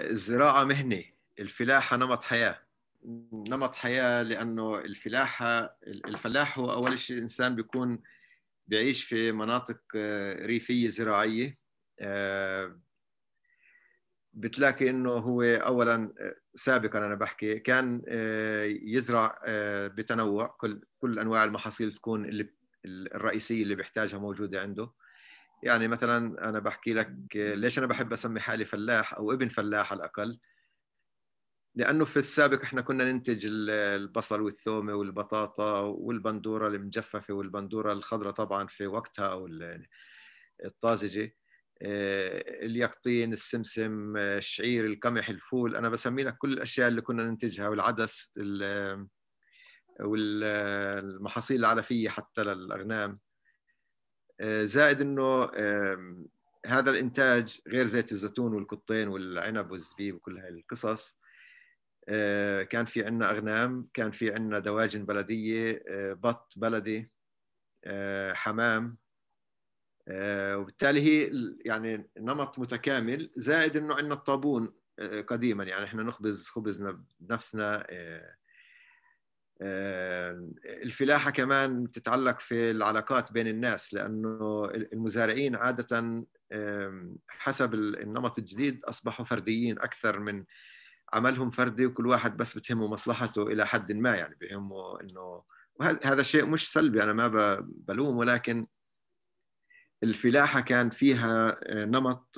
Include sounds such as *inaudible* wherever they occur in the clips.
الزراعه مهنه الفلاحه نمط حياه نمط حياه لانه الفلاحه الفلاح هو اول شيء انسان بيكون بيعيش في مناطق آه، ريفيه زراعيه آه، بتلاقي انه هو اولا آه، سابقا انا بحكي كان يزرع بتنوع كل كل انواع المحاصيل تكون اللي الرئيسيه اللي بيحتاجها موجوده عنده يعني مثلا انا بحكي لك ليش انا بحب اسمي حالي فلاح او ابن فلاح على الاقل لانه في السابق احنا كنا ننتج البصل والثومه والبطاطا والبندوره المجففه والبندوره الخضراء طبعا في وقتها او الطازجه آه، اليقطين السمسم آه، الشعير القمح الفول انا بسمي لك كل الاشياء اللي كنا ننتجها والعدس آه، والمحاصيل العلفيه حتى للاغنام آه، زائد انه هذا الانتاج غير زيت الزيتون والقطين والعنب والزبيب وكل هاي القصص آه، كان في عندنا اغنام كان في عندنا دواجن بلديه آه، بط بلدي حمام وبالتالي هي يعني نمط متكامل زائد انه عندنا الطابون قديما يعني احنا نخبز خبزنا بنفسنا الفلاحه كمان بتتعلق في العلاقات بين الناس لانه المزارعين عاده حسب النمط الجديد اصبحوا فرديين اكثر من عملهم فردي وكل واحد بس بتهمه مصلحته الى حد ما يعني بهمه انه وهذا شيء مش سلبي انا ما بلوم ولكن الفلاحه كان فيها آه، نمط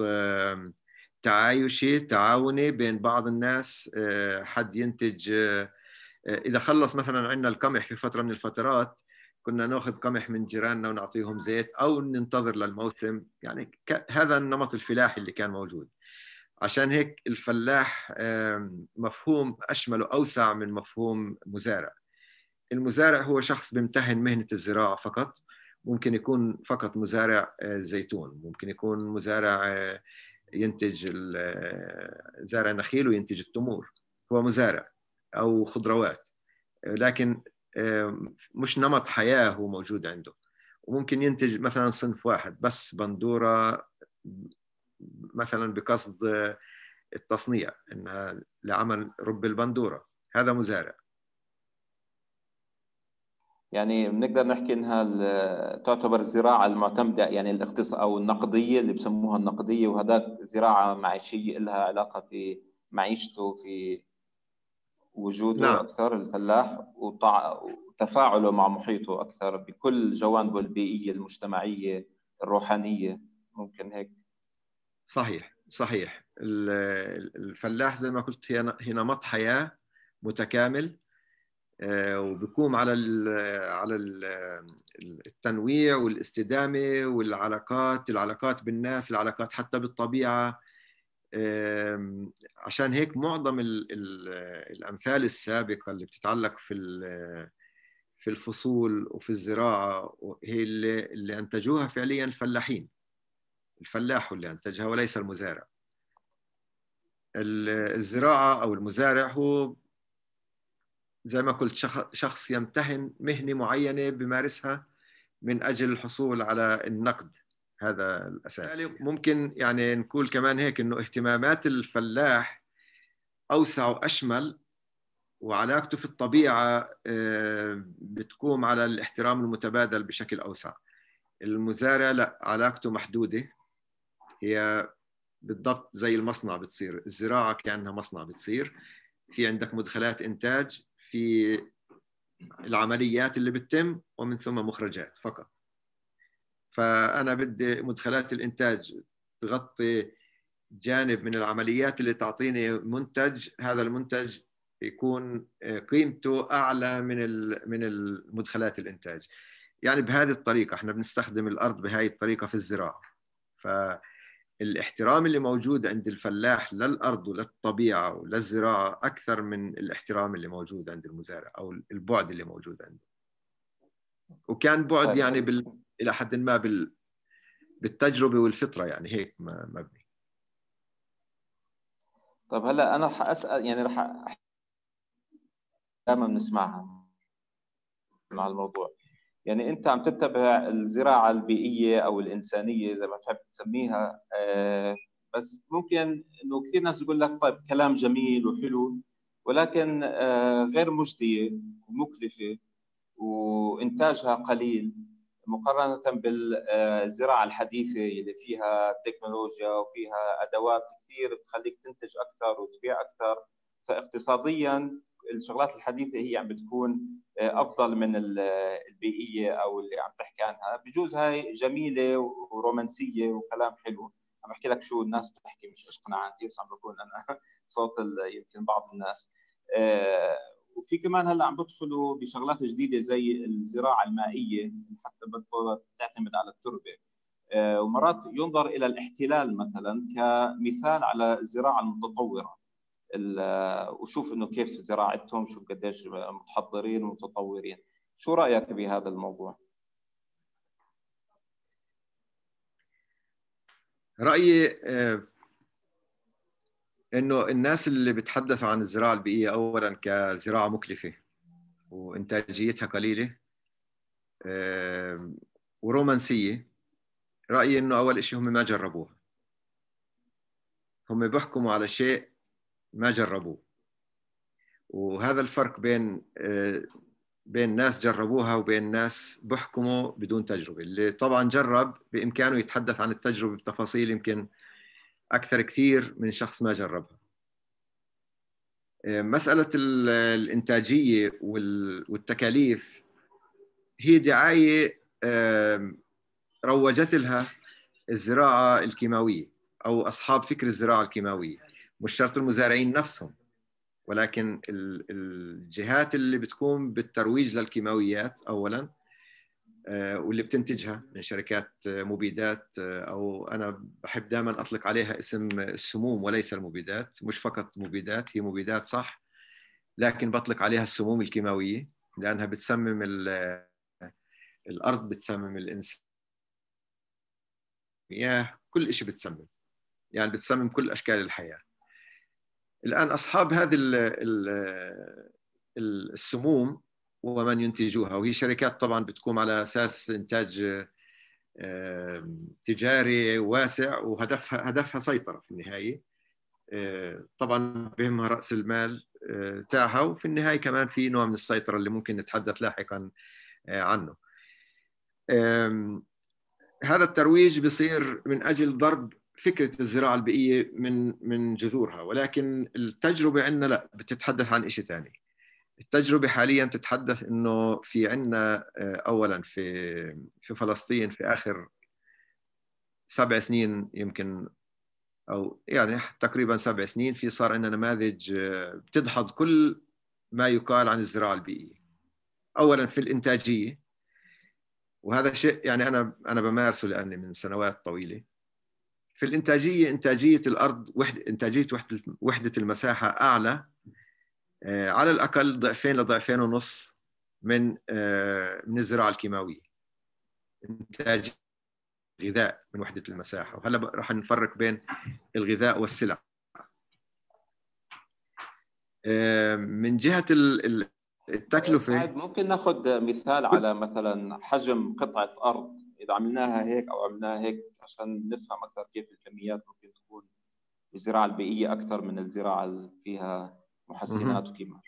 تعايشي تعاوني بين بعض الناس آه، حد ينتج آه، اذا خلص مثلا عندنا القمح في فتره من الفترات كنا ناخذ قمح من جيراننا ونعطيهم زيت او ننتظر للموسم يعني هذا النمط الفلاحي اللي كان موجود عشان هيك الفلاح مفهوم اشمل واوسع من مفهوم مزارع المزارع هو شخص بيمتهن مهنه الزراعه فقط ممكن يكون فقط مزارع آه، زيتون ممكن يكون مزارع آه، ينتج آه، زارع نخيل وينتج التمور هو مزارع او خضروات لكن مش نمط حياه هو موجود عنده وممكن ينتج مثلا صنف واحد بس بندوره مثلا بقصد آه، التصنيع انها لعمل رب البندوره هذا مزارع يعني بنقدر نحكي انها تعتبر الزراعه المعتمده يعني الاقتصاد او النقديه اللي بسموها النقديه وهذاك زراعه معيشيه لها علاقه في معيشته في وجوده نعم. اكثر الفلاح وطع... وتفاعله مع محيطه اكثر بكل جوانبه البيئيه المجتمعيه الروحانيه ممكن هيك صحيح صحيح الفلاح زي ما قلت هي نمط حياه متكامل آه، وبقوم على على التنويع والاستدامه والعلاقات العلاقات بالناس العلاقات حتى بالطبيعه عشان هيك معظم الـ الـ الامثال السابقه اللي بتتعلق في في الفصول وفي الزراعه هي اللي, اللي انتجوها فعليا الفلاحين الفلاح اللي انتجها وليس المزارع الزراعه او المزارع هو زي ما قلت شخص يمتهن مهنه معينه بمارسها من اجل الحصول على النقد هذا الاساس يعني ممكن يعني نقول كمان هيك انه اهتمامات الفلاح اوسع واشمل وعلاقته في الطبيعه آه، بتقوم على الاحترام المتبادل بشكل اوسع المزارع لا علاقته محدوده هي بالضبط زي المصنع بتصير الزراعه كانها مصنع بتصير في عندك مدخلات انتاج في العمليات اللي بتتم ومن ثم مخرجات فقط فانا بدي مدخلات الانتاج تغطي جانب من العمليات اللي تعطيني منتج هذا المنتج يكون آه، قيمته اعلى من من المدخلات الانتاج يعني بهذه الطريقه احنا بنستخدم الارض بهذه الطريقه في الزراعه فالاحترام اللي موجود عند الفلاح للارض وللطبيعه وللزراعه اكثر من الاحترام اللي موجود عند المزارع او البعد اللي موجود عنده وكان بعد طيب. يعني بال الى حد ما بال بالتجربه والفطره يعني هيك مبني طب هلا انا رح اسال يعني رح دائما بنسمعها مع الموضوع يعني انت عم تتبع الزراعه البيئيه او الانسانيه زي ما تحب تسميها آه، بس ممكن انه كثير ناس يقول لك طيب كلام جميل وحلو ولكن آه، غير مجديه ومكلفه وانتاجها قليل مقارنه بالزراعه الحديثه اللي فيها تكنولوجيا وفيها ادوات كثير بتخليك تنتج اكثر وتبيع اكثر فاقتصاديا الشغلات الحديثه هي عم بتكون افضل من البيئيه او اللي عم تحكي عنها بجوز هاي جميله ورومانسيه وكلام حلو عم بحكي لك شو الناس بتحكي مش اقناعاتي بس عم بكون انا *laughs* صوت يمكن بعض الناس آه، وفي كمان هلا عم بدخلوا بشغلات جديده زي الزراعه المائيه حتى تعتمد على التربه آه، ومرات ينظر الى الاحتلال مثلا كمثال على الزراعه المتطوره آه، وشوف انه كيف زراعتهم شوف قديش متحضرين ومتطورين شو رايك بهذا الموضوع رايي آه، انه الناس اللي بتحدثوا عن الزراعه البيئيه اولا كزراعه مكلفه وانتاجيتها قليله ورومانسيه رايي انه اول شيء هم ما جربوها هم بيحكموا على شيء ما جربوه وهذا الفرق بين آه، بين ناس جربوها وبين ناس بحكموا بدون تجربه اللي طبعا جرب بامكانه يتحدث عن التجربه بتفاصيل يمكن اكثر كثير من شخص ما جربها إيه، مساله الانتاجيه والتكاليف هي دعايه إيه، روجت لها الزراعه الكيماويه او اصحاب فكر الزراعه الكيماويه مش شرط المزارعين نفسهم ولكن الجهات اللي بتقوم بالترويج للكيماويات اولا آه، واللي بتنتجها من شركات آه، مبيدات آه، او انا بحب دائما اطلق عليها اسم السموم وليس المبيدات مش فقط مبيدات هي مبيدات صح لكن بطلق عليها السموم الكيماويه لانها بتسمم الارض بتسمم الانسان المياه كل شيء بتسمم يعني بتسمم كل اشكال الحياه الان اصحاب هذه السموم ومن ينتجوها وهي شركات طبعا بتقوم على اساس انتاج تجاري واسع وهدفها هدفها سيطره في النهايه آه، طبعا بهمها راس المال آه، تاعها وفي النهايه كمان في نوع من السيطره اللي ممكن نتحدث لاحقا آه، عنه هذا الترويج بيصير من اجل ضرب فكره الزراعه البيئيه من من جذورها ولكن التجربه عندنا لا بتتحدث عن شيء ثاني التجربة حاليا تتحدث انه في عندنا آه، اولا في في فلسطين في اخر سبع سنين يمكن او يعني تقريبا سبع سنين في صار عندنا نماذج آه، بتدحض كل ما يقال عن الزراعة البيئية اولا في الانتاجية وهذا شيء يعني انا انا بمارسه لاني من سنوات طويلة في الانتاجية انتاجية الارض وحدة انتاجية وحدة المساحة اعلى آه، على الاقل ضعفين لضعفين ونص من آه، من الزراعه الكيماويه انتاج غذاء من وحده المساحه وهلا راح نفرق بين الغذاء والسلع آه، من جهه التكلفه سعيد ممكن ناخذ مثال على مثلا حجم قطعه ارض اذا عملناها هيك او عملناها هيك عشان نفهم اكثر كيف الكميات ممكن تكون الزراعه البيئيه اكثر من الزراعه اللي فيها محسنات وكيما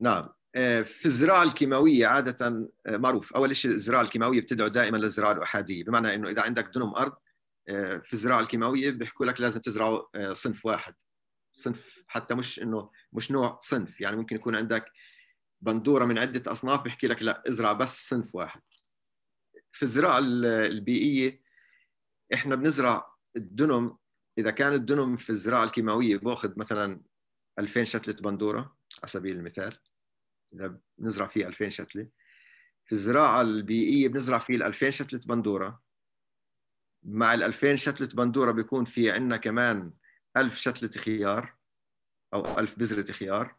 نعم آه، في الزراعة الكيماوية عادة آه، معروف أول شيء الزراعة الكيماوية بتدعو دائما للزراعة الأحادية بمعنى أنه إذا عندك دنم أرض آه، في الزراعة الكيماوية بيحكوا لك لازم تزرعوا صنف واحد صنف حتى مش أنه مش نوع صنف يعني ممكن يكون عندك بندورة من عدة أصناف بيحكي لك لا ازرع بس صنف واحد في الزراعة البيئية إحنا بنزرع الدنم اذا كان الدنم في الزراعه الكيماويه باخذ مثلا 2000 شتله بندوره على سبيل المثال اذا بنزرع فيه 2000 شتله في الزراعه البيئيه بنزرع فيه ال 2000 شتله بندوره مع ال 2000 شتله بندوره بيكون في عندنا كمان 1000 شتله خيار او 1000 بذره خيار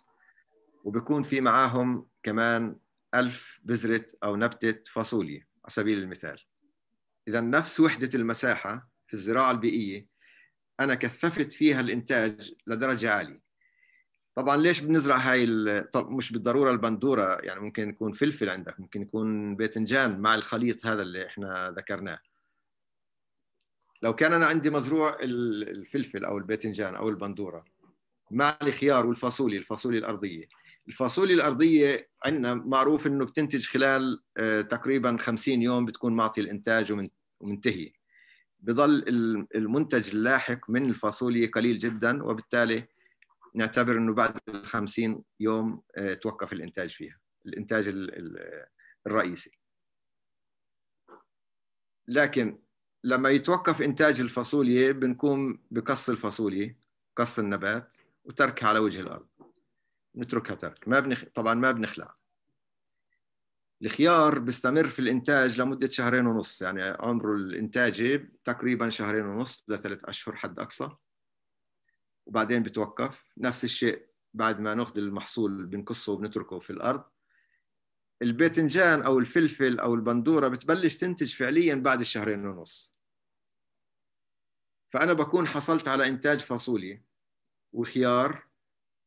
وبكون في معاهم كمان 1000 بذره او نبته فاصوليا على سبيل المثال اذا نفس وحده المساحه في الزراعه البيئيه انا كثفت فيها الانتاج لدرجه عاليه طبعا ليش بنزرع هاي طب مش بالضروره البندوره يعني ممكن يكون فلفل عندك ممكن يكون باذنجان مع الخليط هذا اللي احنا ذكرناه لو كان انا عندي مزروع الفلفل او الباذنجان او البندوره مع الخيار والفاصوليا الفاصوليا الارضيه الفاصوليا الارضيه عندنا معروف انه بتنتج خلال آه، تقريبا 50 يوم بتكون معطي الانتاج ومنتهي بضل المنتج اللاحق من الفاصوليا قليل جدا وبالتالي نعتبر انه بعد ال 50 يوم آه، توقف الانتاج فيها الانتاج الرئيسي لكن لما يتوقف انتاج الفاصوليا بنقوم بقص الفاصوليا قص النبات وتركها على وجه الارض نتركها ترك ما بنخ... طبعا ما بنخلع الخيار بيستمر في الانتاج لمده شهرين ونص يعني عمره الانتاجي تقريبا شهرين ونص لثلاث اشهر حد اقصى وبعدين بتوقف نفس الشيء بعد ما ناخذ المحصول بنقصه وبنتركه في الارض الباذنجان او الفلفل او البندوره بتبلش تنتج فعليا بعد الشهرين ونص فانا بكون حصلت على انتاج فاصوليا وخيار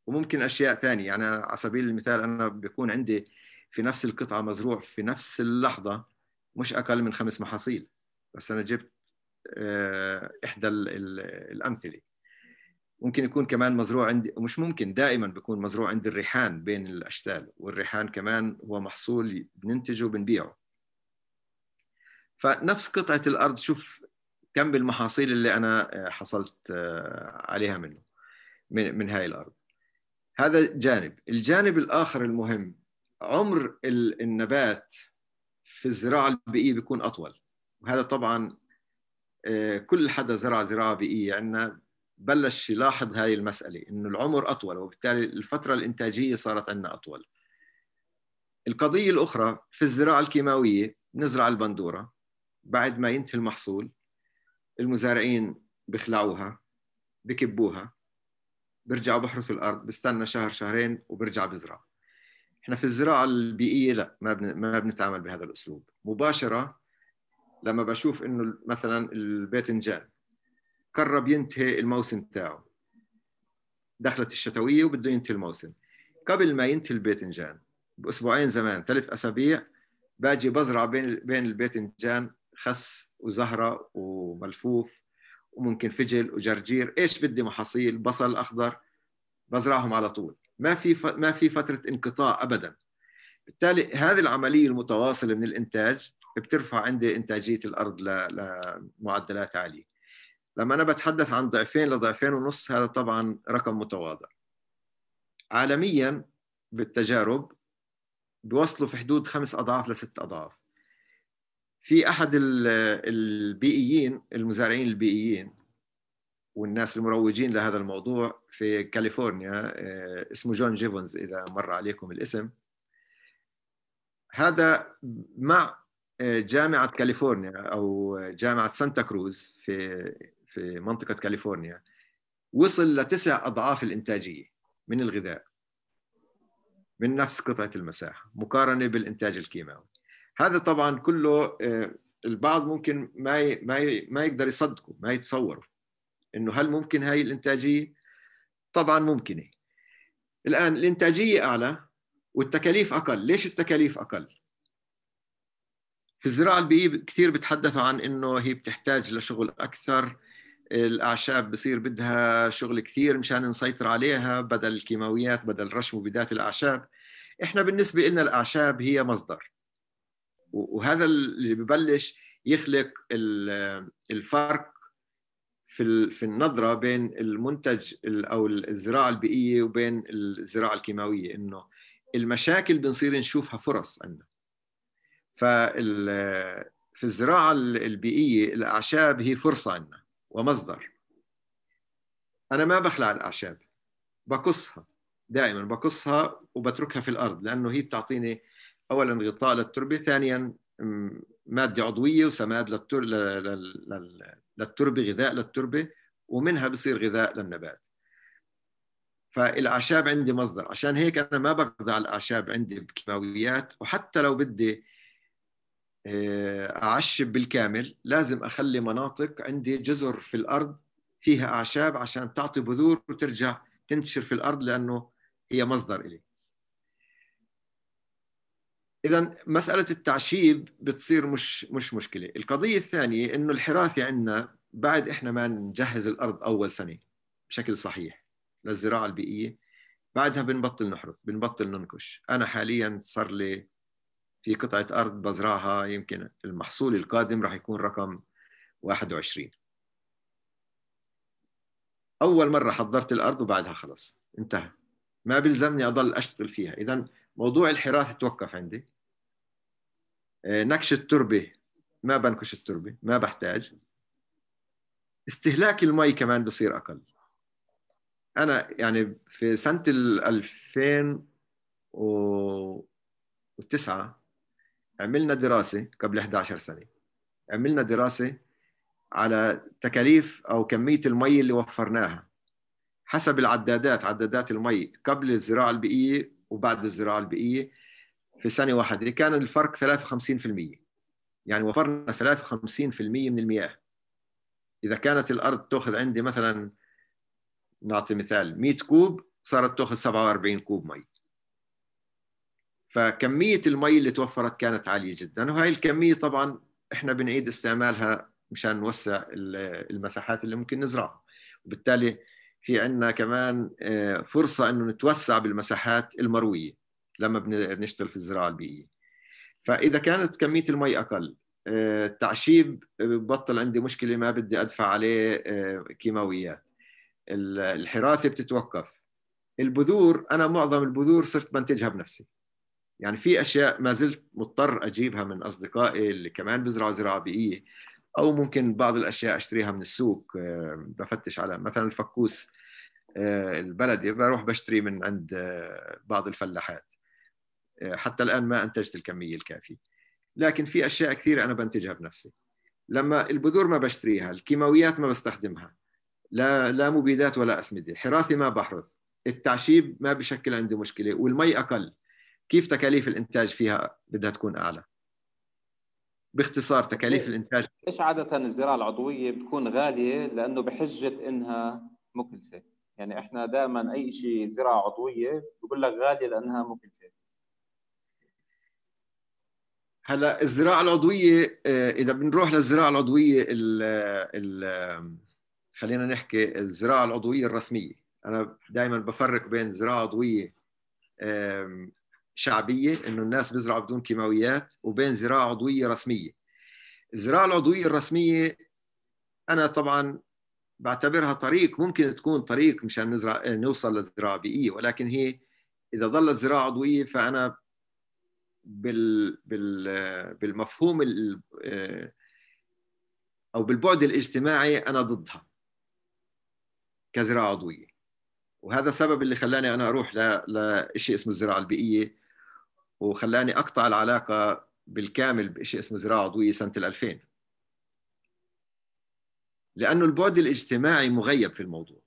وممكن اشياء ثانيه يعني على سبيل المثال انا بكون عندي في نفس القطعة مزروع في نفس اللحظة مش أقل من خمس محاصيل بس أنا جبت آه، إحدى الأمثلة ممكن يكون كمان مزروع عندي مش ممكن دائما بيكون مزروع عند الريحان بين الأشتال والريحان كمان هو محصول بننتجه وبنبيعه فنفس قطعة الأرض شوف كم المحاصيل اللي أنا آه، حصلت آه، عليها منه من, من هاي الأرض هذا جانب الجانب الآخر المهم عمر النبات في الزراعه البيئيه بيكون اطول وهذا طبعا آه، كل حدا زرع زراعه بيئيه عندنا بلش يلاحظ هاي المساله انه العمر اطول وبالتالي الفتره الانتاجيه صارت عندنا اطول القضيه الاخرى في الزراعه الكيماويه نزرع البندوره بعد ما ينتهي المحصول المزارعين بخلعوها بكبوها برجعوا بحرثوا الارض بستنى شهر شهرين وبرجع بزرع احنا في الزراعه البيئيه لا ما ما بنتعامل بهذا الاسلوب مباشره لما بشوف انه مثلا الباذنجان قرب ينتهي الموسم تاعه دخلت الشتويه وبده ينتهي الموسم قبل ما ينتهي الباذنجان باسبوعين زمان ثلاث اسابيع باجي بزرع بين بين الباذنجان خس وزهره وملفوف وممكن فجل وجرجير ايش بدي محاصيل بصل اخضر بزرعهم على طول ما في ما في فتره انقطاع ابدا بالتالي هذه العمليه المتواصله من الانتاج بترفع عندي انتاجيه الارض لمعدلات عاليه لما انا بتحدث عن ضعفين لضعفين ونص هذا طبعا رقم متواضع عالميا بالتجارب بيوصلوا في حدود خمس اضعاف لست اضعاف في احد البيئيين المزارعين البيئيين والناس المروجين لهذا الموضوع في كاليفورنيا آه، اسمه جون جيفونز اذا مر عليكم الاسم هذا مع آه، جامعه كاليفورنيا او جامعه سانتا كروز في في منطقه كاليفورنيا وصل لتسع اضعاف الانتاجيه من الغذاء من نفس قطعه المساحه مقارنه بالانتاج الكيماوي هذا طبعا كله آه، البعض ممكن ما ما ما يقدر يصدقه ما يتصوره انه هل ممكن هاي الانتاجيه؟ طبعا ممكنه. الان الانتاجيه اعلى والتكاليف اقل، ليش التكاليف اقل؟ في الزراعه البيئيه كثير بتحدثوا عن انه هي بتحتاج لشغل اكثر الاعشاب بصير بدها شغل كثير مشان نسيطر عليها بدل الكيماويات بدل رش مبيدات الاعشاب احنا بالنسبه لنا الاعشاب هي مصدر وهذا اللي ببلش يخلق الفرق في في النظره بين المنتج او الزراعه البيئيه وبين الزراعه الكيماويه انه المشاكل بنصير نشوفها فرص عندنا فال في الزراعه البيئيه الاعشاب هي فرصه عندنا ومصدر انا ما بخلع الاعشاب بقصها دائما بقصها وبتركها في الارض لانه هي بتعطيني اولا غطاء للتربه ثانيا ماده عضويه وسماد للتر... لل... لل... للتربه غذاء للتربه ومنها بصير غذاء للنبات فالاعشاب عندي مصدر عشان هيك انا ما بقضى على الاعشاب عندي بكيماويات وحتى لو بدي آه، اعشب بالكامل لازم اخلي مناطق عندي جزر في الارض فيها اعشاب عشان تعطي بذور وترجع تنتشر في الارض لانه هي مصدر إلي اذا مساله التعشيب بتصير مش مش مشكله القضيه الثانيه انه الحراثه عندنا بعد احنا ما نجهز الارض اول سنه بشكل صحيح للزراعه البيئيه بعدها بنبطل نحرث بنبطل ننكش انا حاليا صار لي في قطعه ارض بزرعها يمكن المحصول القادم راح يكون رقم 21 اول مره حضرت الارض وبعدها خلص انتهى ما بيلزمني اضل اشتغل فيها اذا موضوع الحراثه توقف عندي آه، نكش التربة ما بنكش التربة ما بحتاج استهلاك المي كمان بصير أقل أنا يعني في سنة 2009 عملنا دراسة قبل 11 سنة عملنا دراسة على تكاليف أو كمية المي اللي وفرناها حسب العدادات عدادات المي قبل الزراعة البيئية وبعد الزراعة البيئية في سنه واحده كان الفرق 53% يعني وفرنا 53% من المياه اذا كانت الارض تاخذ عندي مثلا نعطي مثال 100 كوب صارت تاخذ 47 كوب مي فكميه المي اللي توفرت كانت عاليه جدا وهي الكميه طبعا احنا بنعيد استعمالها مشان نوسع المساحات اللي ممكن نزرعها وبالتالي في عندنا كمان آه، فرصه انه نتوسع بالمساحات المرويه لما بنشتغل في الزراعه البيئيه فاذا كانت كميه المي اقل آه، التعشيب ببطل عندي مشكله ما بدي ادفع عليه آه، كيماويات الحراثه بتتوقف البذور انا معظم البذور صرت بنتجها بنفسي يعني في اشياء ما زلت مضطر اجيبها من اصدقائي اللي كمان بيزرعوا زراعه بيئيه او ممكن بعض الاشياء اشتريها من السوق آه، بفتش على مثلا الفكوس البلدي بروح بشتري من عند بعض الفلاحات حتى الآن ما أنتجت الكمية الكافية لكن في أشياء كثيرة أنا بنتجها بنفسي لما البذور ما بشتريها الكيماويات ما بستخدمها لا لا مبيدات ولا أسمدة حراثي ما بحرث التعشيب ما بشكل عندي مشكلة والمي أقل كيف تكاليف الإنتاج فيها بدها تكون أعلى باختصار تكاليف إيه، الإنتاج إيش عادة الزراعة العضوية بتكون غالية لأنه بحجة إنها مكلفة يعني إحنا دائما أي شيء زراعة عضوية بقول لك غالية لأنها مكلفة هلا الزراعه العضويه آه، اذا بنروح للزراعه العضويه ال ال خلينا نحكي الزراعه العضويه الرسميه انا دائما بفرق بين زراعه عضويه شعبيه انه الناس بيزرعوا بدون كيماويات وبين زراعه عضويه رسميه الزراعه العضويه الرسميه انا طبعا بعتبرها طريق ممكن تكون طريق مشان نزرع نوصل للزراعه البيئيه ولكن هي اذا ظلت زراعه عضويه فانا بال بال بالمفهوم آه، او بالبعد الاجتماعي انا ضدها كزراعه عضويه وهذا السبب اللي خلاني انا اروح لشيء اسمه الزراعه البيئيه وخلاني اقطع العلاقه بالكامل بشيء اسمه زراعه عضويه سنه 2000 لانه البعد الاجتماعي مغيب في الموضوع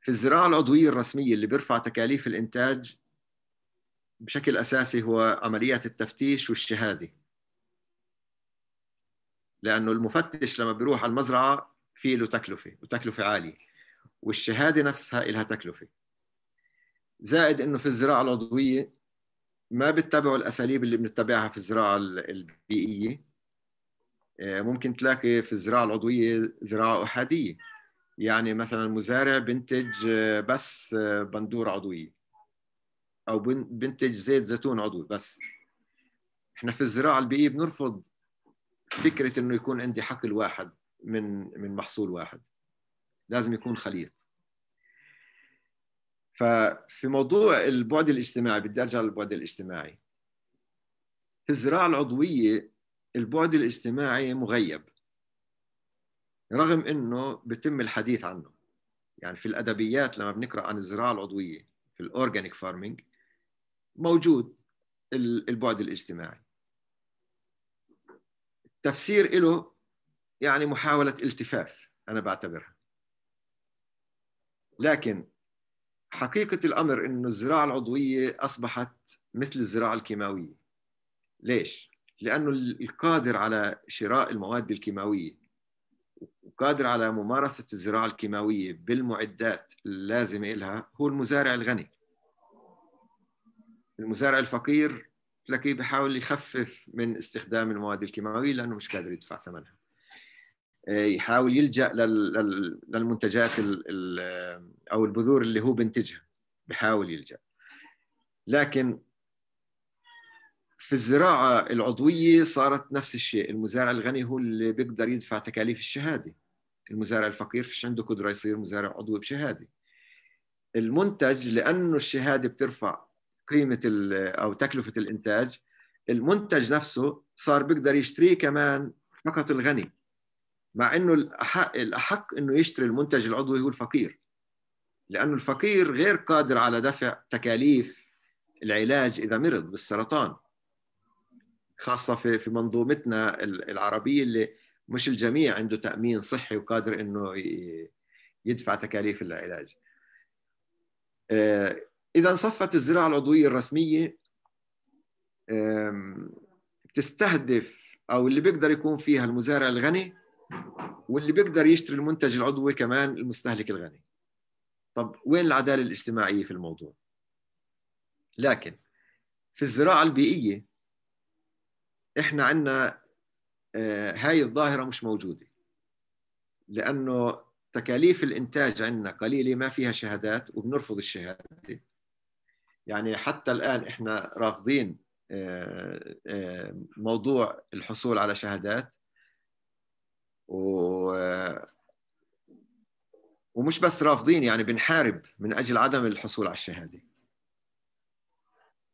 في الزراعه العضويه الرسميه اللي بيرفع تكاليف الانتاج بشكل اساسي هو عمليات التفتيش والشهاده لانه المفتش لما بيروح على المزرعه في له تكلفه وتكلفه عاليه والشهاده نفسها لها تكلفه زائد انه في الزراعه العضويه ما بتتبعوا الاساليب اللي بنتبعها في الزراعه البيئيه آه، ممكن تلاقي في الزراعه العضويه زراعه احاديه يعني مثلا مزارع بنتج آه، بس آه، بندوره عضويه او بنتج زيت زيتون عضوي بس احنا في الزراعه البيئيه بنرفض فكره انه يكون عندي حقل واحد من من محصول واحد لازم يكون خليط ففي موضوع البعد الاجتماعي بدي ارجع للبعد الاجتماعي في الزراعه العضويه البعد الاجتماعي مغيب رغم انه بتم الحديث عنه يعني في الادبيات لما بنقرا عن الزراعه العضويه في الاورجانيك فارمينج موجود البعد الاجتماعي تفسير له يعني محاولة التفاف أنا بعتبرها لكن حقيقة الأمر أنه الزراعة العضوية أصبحت مثل الزراعة الكيماوية ليش؟ لأنه القادر على شراء المواد الكيماوية وقادر على ممارسة الزراعة الكيماوية بالمعدات اللازمة لها هو المزارع الغني المزارع الفقير تلاقيه بحاول يخفف من استخدام المواد الكيماويه لانه مش قادر يدفع ثمنها آه، يحاول يلجا للمنتجات او البذور اللي هو بنتجها بحاول يلجا لكن في الزراعه العضويه صارت نفس الشيء المزارع الغني هو اللي بيقدر يدفع تكاليف الشهاده المزارع الفقير فيش عنده قدره يصير مزارع عضوي بشهاده المنتج لانه الشهاده بترفع قيمه او تكلفه الانتاج المنتج نفسه صار بيقدر يشتريه كمان فقط الغني مع انه الاحق الاحق انه يشتري المنتج العضوي هو الفقير لانه الفقير غير قادر على دفع تكاليف العلاج اذا مرض بالسرطان خاصه في في منظومتنا العربيه اللي مش الجميع عنده تامين صحي وقادر انه يدفع تكاليف العلاج آه، إذا صفت الزراعة العضوية الرسمية تستهدف أو اللي بيقدر يكون فيها المزارع الغني واللي بيقدر يشتري المنتج العضوي كمان المستهلك الغني طب وين العدالة الاجتماعية في الموضوع؟ لكن في الزراعة البيئية احنا عندنا آه، هاي الظاهرة مش موجودة لأنه تكاليف الإنتاج عندنا قليلة ما فيها شهادات وبنرفض الشهادة يعني حتى الآن إحنا رافضين آه، آه، موضوع الحصول على شهادات و ومش بس رافضين يعني بنحارب من أجل عدم الحصول على الشهادة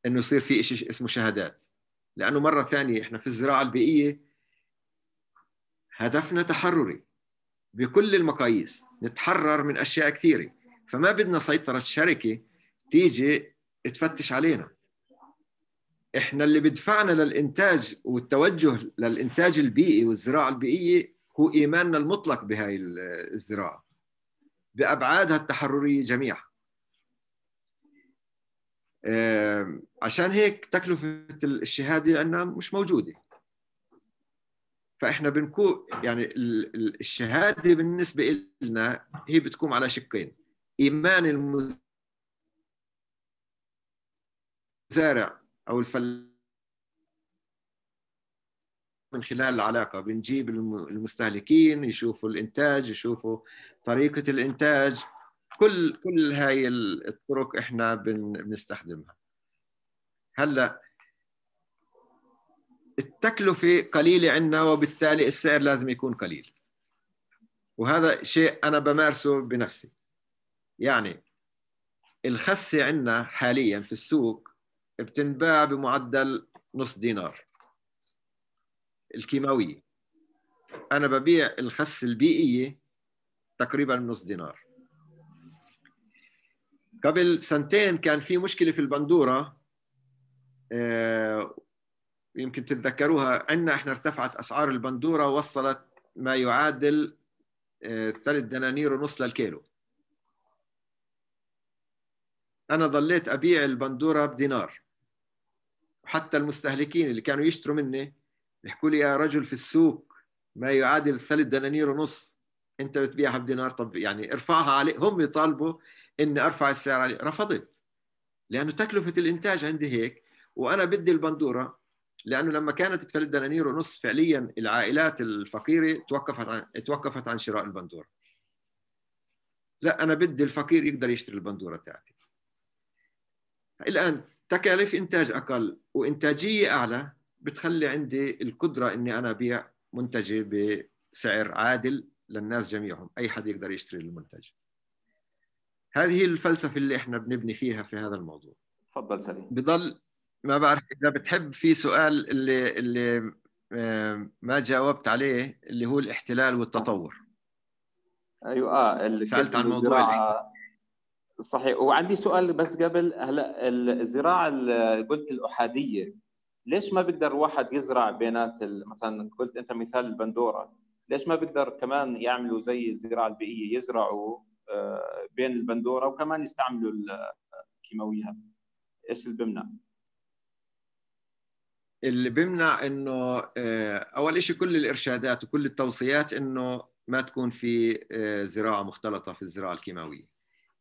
إنه يصير في شيء اسمه شهادات لأنه مرة ثانية إحنا في الزراعة البيئية هدفنا تحرري بكل المقاييس نتحرر من أشياء كثيرة فما بدنا سيطرة شركة تيجي تفتش علينا احنا اللي بدفعنا للانتاج والتوجه للانتاج البيئي والزراعه البيئيه هو ايماننا المطلق بهاي الزراعه بابعادها التحرريه جميعا عشان هيك تكلفه الشهاده عندنا مش موجوده فاحنا بنكون يعني الشهاده بالنسبه لنا هي بتقوم على شقين ايمان المز... المزارع او الفلاح من خلال العلاقة بنجيب المستهلكين يشوفوا الإنتاج يشوفوا طريقة الإنتاج كل كل هاي الطرق إحنا بنستخدمها هلا التكلفة قليلة عندنا وبالتالي السعر لازم يكون قليل وهذا شيء أنا بمارسه بنفسي يعني الخسة عندنا حاليا في السوق بتنباع بمعدل نص دينار الكيماوية أنا ببيع الخس البيئية تقريبا نص دينار قبل سنتين كان في مشكلة في البندورة آه، يمكن تتذكروها عندنا احنا ارتفعت أسعار البندورة وصلت ما يعادل آه، ثلاث دنانير ونص للكيلو أنا ضليت أبيع البندورة بدينار وحتى المستهلكين اللي كانوا يشتروا مني يحكوا لي يا رجل في السوق ما يعادل ثلاث دنانير ونص انت بتبيعها بدينار طب يعني ارفعها عليه هم يطالبوا اني ارفع السعر عليه رفضت لانه تكلفه الانتاج عندي هيك وانا بدي البندوره لانه لما كانت بثلاث دنانير ونص فعليا العائلات الفقيره توقفت عن توقفت عن شراء البندوره لا انا بدي الفقير يقدر يشتري البندوره تاعتي الان تكاليف انتاج اقل وانتاجيه اعلى بتخلي عندي القدره اني انا ابيع منتجي بسعر عادل للناس جميعهم اي حد يقدر يشتري المنتج هذه الفلسفه اللي احنا بنبني فيها في هذا الموضوع تفضل سليم بضل ما بعرف اذا بتحب في سؤال اللي اللي آه، ما جاوبت عليه اللي هو الاحتلال والتطور ايوه اه اللي سالت عن موضوع صحيح وعندي سؤال بس قبل هلا الزراعه قلت الاحاديه ليش ما بيقدر واحد يزرع بينات مثلا قلت انت مثال البندوره ليش ما بيقدر كمان يعملوا زي الزراعه البيئيه يزرعوا آه، بين البندوره وكمان يستعملوا الكيماويات ايش اللي بيمنع؟ اللي بيمنع انه آه، اول شيء كل الارشادات وكل التوصيات انه ما تكون في آه، زراعه مختلطه في الزراعه الكيماويه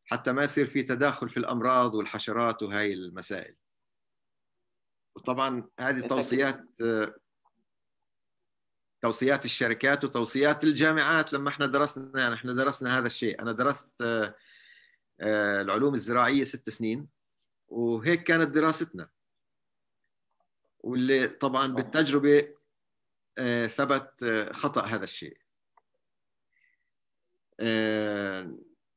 حتى ما يصير في تداخل في الامراض والحشرات وهي المسائل وطبعا هذه توصيات توصيات الشركات وتوصيات الجامعات لما احنا درسنا يعني احنا درسنا هذا الشيء انا درست آه، آه، العلوم الزراعيه ست سنين وهيك كانت دراستنا واللي طبعا بالتجربه آه، ثبت خطا هذا الشيء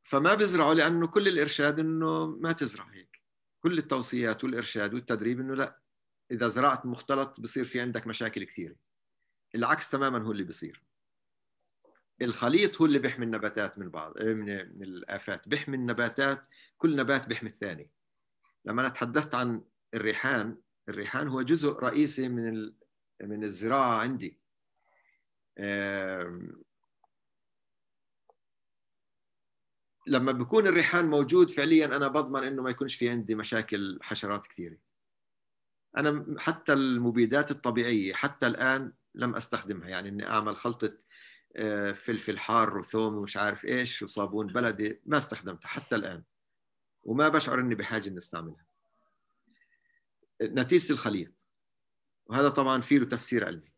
فما بزرعوا لانه كل الارشاد انه ما تزرع هيك كل التوصيات والارشاد والتدريب انه لا اذا زرعت مختلط بصير في عندك مشاكل كثيره العكس تماما هو اللي بصير الخليط هو اللي بيحمي النباتات من بعض آه، من, الافات بيحمي النباتات كل نبات بيحمي الثاني لما انا تحدثت عن الريحان الريحان هو جزء رئيسي من من الزراعه عندي لما بكون الريحان موجود فعليا انا بضمن انه ما يكونش في عندي مشاكل حشرات كثيره انا حتى المبيدات الطبيعيه حتى الان لم استخدمها يعني اني اعمل خلطه آه، فلفل حار وثوم ومش عارف ايش وصابون بلدي ما استخدمتها حتى الان وما بشعر اني بحاجه اني استعملها نتيجه الخليط وهذا طبعا في له تفسير علمي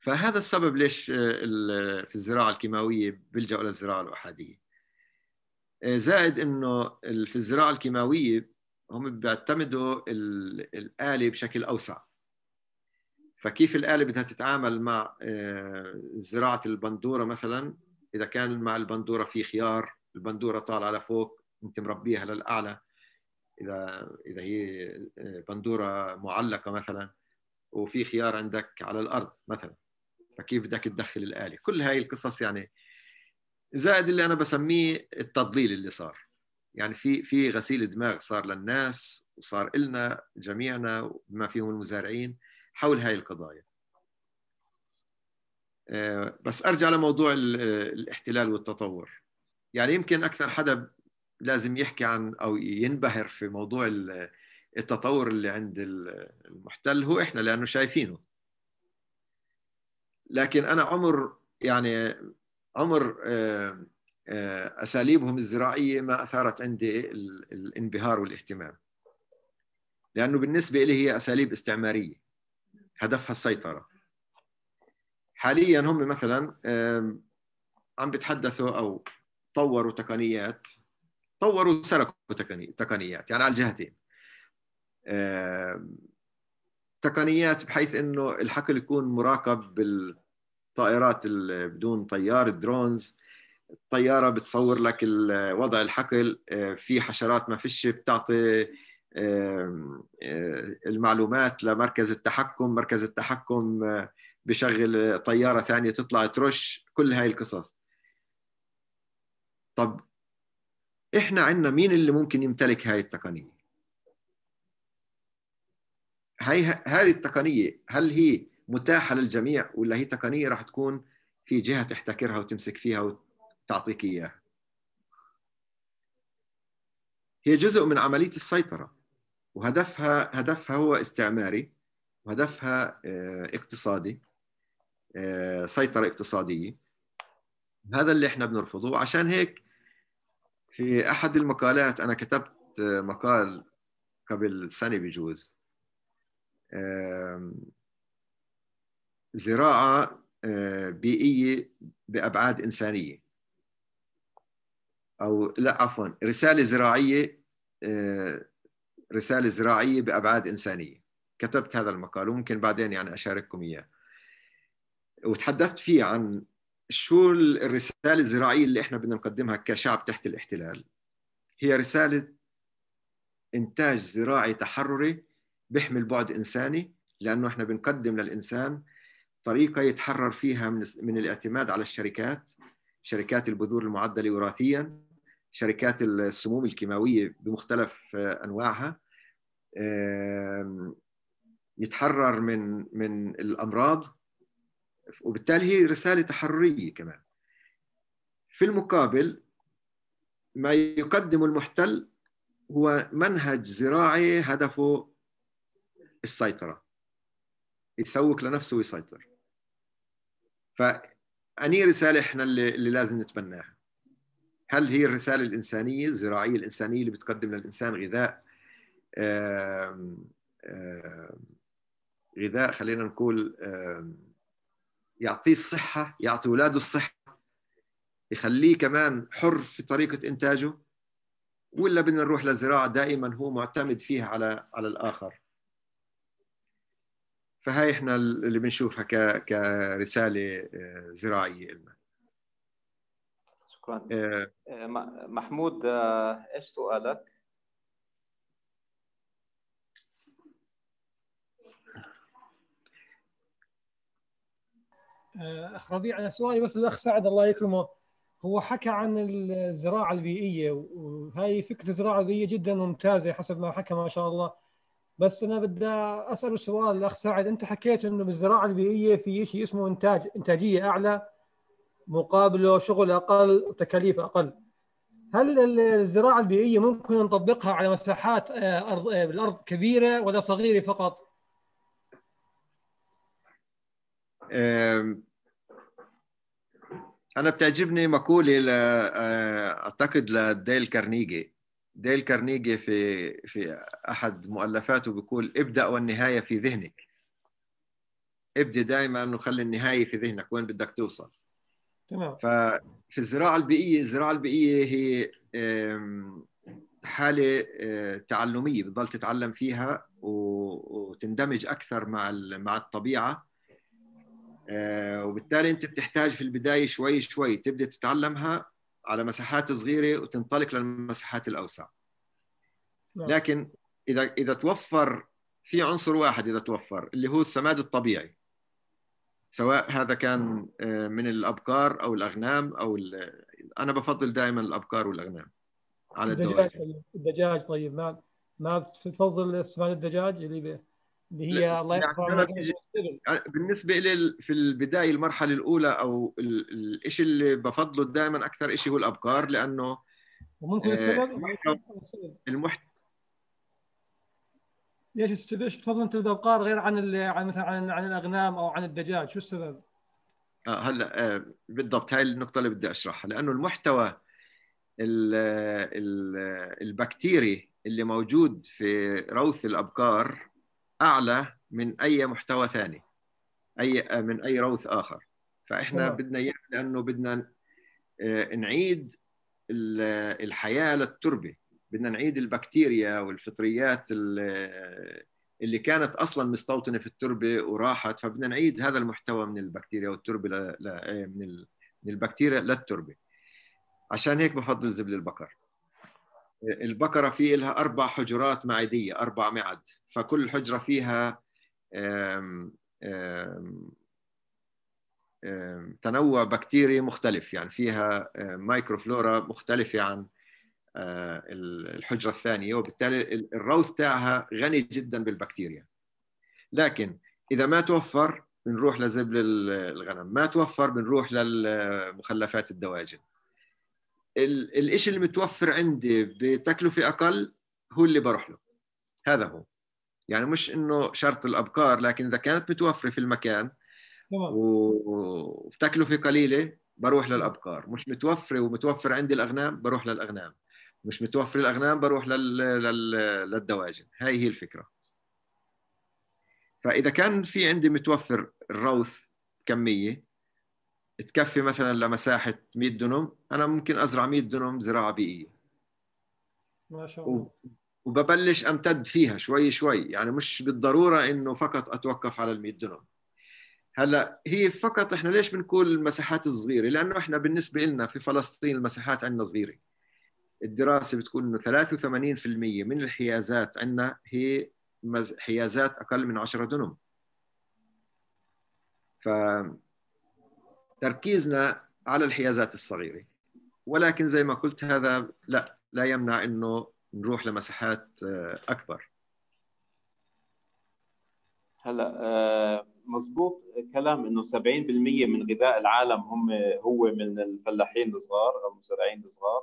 فهذا السبب ليش آه، في الزراعه الكيماويه بيلجأوا للزراعه الاحاديه آه، زائد انه في الزراعه الكيماويه هم بيعتمدوا الاله بشكل اوسع فكيف الاله بدها تتعامل مع آه، زراعه البندوره مثلا اذا كان مع البندوره في خيار البندوره طالعه لفوق انت مربيها للاعلى اذا اذا هي آه، بندوره معلقه مثلا وفي خيار عندك على الارض مثلا فكيف بدك تدخل الاله كل هاي القصص يعني زائد اللي انا بسميه التضليل اللي صار يعني في في غسيل دماغ صار للناس وصار إلنا جميعنا بما فيهم المزارعين حول هاي القضايا آه، بس ارجع لموضوع الاحتلال والتطور يعني يمكن اكثر حدا لازم يحكي عن او ينبهر في موضوع التطور اللي عند المحتل هو احنا لانه شايفينه لكن انا عمر يعني امر اساليبهم الزراعيه ما اثارت عندي الانبهار والاهتمام لانه بالنسبه لي هي اساليب استعماريه هدفها السيطره حاليا هم مثلا عم بيتحدثوا او طوروا تقنيات طوروا وسرقوا تقنيات يعني على الجهتين تقنيات بحيث انه الحقل يكون مراقب بال طائرات بدون طيار الدرونز الطياره بتصور لك وضع الحقل آه، في حشرات ما فيش بتعطي آه، المعلومات لمركز التحكم مركز التحكم آه، بشغل طياره ثانيه تطلع ترش كل هاي القصص طب احنا عندنا مين اللي ممكن يمتلك هاي التقنيه هاي هذه التقنيه هل هي متاحه للجميع ولا هي تقنيه راح تكون في جهه تحتكرها وتمسك فيها وتعطيك اياها هي جزء من عمليه السيطره وهدفها هدفها هو استعماري وهدفها آه، اقتصادي آه، سيطره اقتصاديه هذا اللي احنا بنرفضه عشان هيك في احد المقالات انا كتبت آه، مقال قبل سنه بجوز زراعه آه، بيئيه بابعاد انسانيه او لا عفوا رساله زراعيه آه، رساله زراعيه بابعاد انسانيه كتبت هذا المقال وممكن بعدين يعني اشارككم اياه وتحدثت فيه عن شو الرساله الزراعيه اللي احنا بدنا نقدمها كشعب تحت الاحتلال هي رساله انتاج زراعي تحرري بيحمل بعد انساني لانه احنا بنقدم للانسان طريقه يتحرر فيها من من الاعتماد على الشركات شركات البذور المعدله وراثيا شركات السموم الكيماويه بمختلف انواعها يتحرر من من الامراض وبالتالي هي رساله تحرريه كمان في المقابل ما يقدم المحتل هو منهج زراعي هدفه السيطره يسوق لنفسه ويسيطر فأني رسالة إحنا اللي, اللي لازم نتبناها هل هي الرسالة الإنسانية الزراعية الإنسانية اللي بتقدم للإنسان غذاء آآ آآ غذاء خلينا نقول يعطيه الصحة يعطي أولاده الصحة يخليه كمان حر في طريقة إنتاجه ولا بدنا نروح لزراعة دائما هو معتمد فيها على على الآخر فهي احنا اللي بنشوفها ك... كرساله آه، زراعيه لنا شكرا آه، آه، محمود ايش سؤالك؟ اخ ربيع انا سؤالي بس الاخ سعد الله يكرمه هو حكى عن الزراعه البيئيه وهي فكره الزراعه البيئيه جدا ممتازه حسب ما حكى ما شاء الله بس انا بدي اسال سؤال الاخ سعد انت حكيت انه بالزراعه البيئيه في شيء اسمه انتاج انتاجيه اعلى مقابله شغل اقل وتكاليف اقل هل الزراعه البيئيه ممكن نطبقها على مساحات آه، ارض آه، بالارض كبيره ولا صغيره فقط؟ انا بتعجبني مقوله آه، اعتقد لديل كارنيجي ديل كارنيجي في في احد مؤلفاته بيقول ابدا والنهايه في ذهنك ابدا دائما انه خلي النهايه في ذهنك وين بدك توصل تمام ففي الزراعه البيئيه الزراعه البيئيه هي حاله تعلميه بتضل تتعلم فيها وتندمج اكثر مع مع الطبيعه وبالتالي انت بتحتاج في البدايه شوي شوي تبدا تتعلمها على مساحات صغيره وتنطلق للمساحات الاوسع نعم. لكن اذا اذا توفر في عنصر واحد اذا توفر اللي هو السماد الطبيعي سواء هذا كان نعم. آه، من الابقار او الاغنام او انا بفضل دائما الابقار والاغنام على الدجاج طيب، الدجاج طيب ما ما بتفضل السماد الدجاج اللي اللي هي الله يعني يرضى بالنسبه لي في البدايه المرحله الاولى او الشيء اللي بفضله دائما اكثر شيء هو الابكار لانه وممكن آه، السبب المحتوى ليش ليش تفضل انت الابقار غير عن عن مثلا عن, عن الاغنام او عن الدجاج شو السبب؟ آه هلا آه بالضبط هاي النقطه اللي بدي اشرحها لانه المحتوى الـ الـ البكتيري اللي موجود في روث الابقار اعلى من اي محتوى ثاني اي من اي روث اخر فاحنا أوه. نعم. بدنا اياه لانه بدنا آه، نعيد الحياه للتربه بدنا نعيد البكتيريا والفطريات اللي كانت اصلا مستوطنه في التربه وراحت فبدنا نعيد هذا المحتوى من البكتيريا والتربه ل... ل... آه، من البكتيريا للتربه عشان هيك بفضل زبل البقر البقرة في لها أربع حجرات معدية أربع معد فكل حجرة فيها آم آم آم تنوع بكتيري مختلف يعني فيها آه، مايكروفلورا مختلفة عن آه، الحجرة الثانية وبالتالي الروث تاعها غني جدا بالبكتيريا لكن إذا ما توفر بنروح لزبل الغنم ما توفر بنروح للمخلفات الدواجن الشيء اللي متوفر عندي بتكلفة أقل هو اللي بروح له هذا هو يعني مش إنه شرط الابقار لكن إذا كانت متوفرة في المكان وبتكلفة قليلة بروح للابقار مش متوفرة ومتوفر عندي الأغنام بروح للأغنام مش متوفر الأغنام بروح لل... لل... للدواجن هاي هي الفكرة فإذا كان في عندي متوفر الروث كمية تكفي مثلا لمساحه 100 دنم انا ممكن ازرع 100 دنم زراعه بيئيه ما شاء الله وببلش امتد فيها شوي شوي يعني مش بالضروره انه فقط اتوقف على ال 100 دنم هلا هي فقط احنا ليش بنقول المساحات الصغيره لانه احنا بالنسبه لنا في فلسطين المساحات عندنا صغيره الدراسه بتقول انه 83% من الحيازات عندنا هي حيازات اقل من 10 دنم ف تركيزنا على الحيازات الصغيره ولكن زي ما قلت هذا لا لا يمنع انه نروح لمساحات آه، اكبر هلا آه، مزبوط كلام انه 70% من غذاء العالم هم هو من الفلاحين الصغار او المزارعين الصغار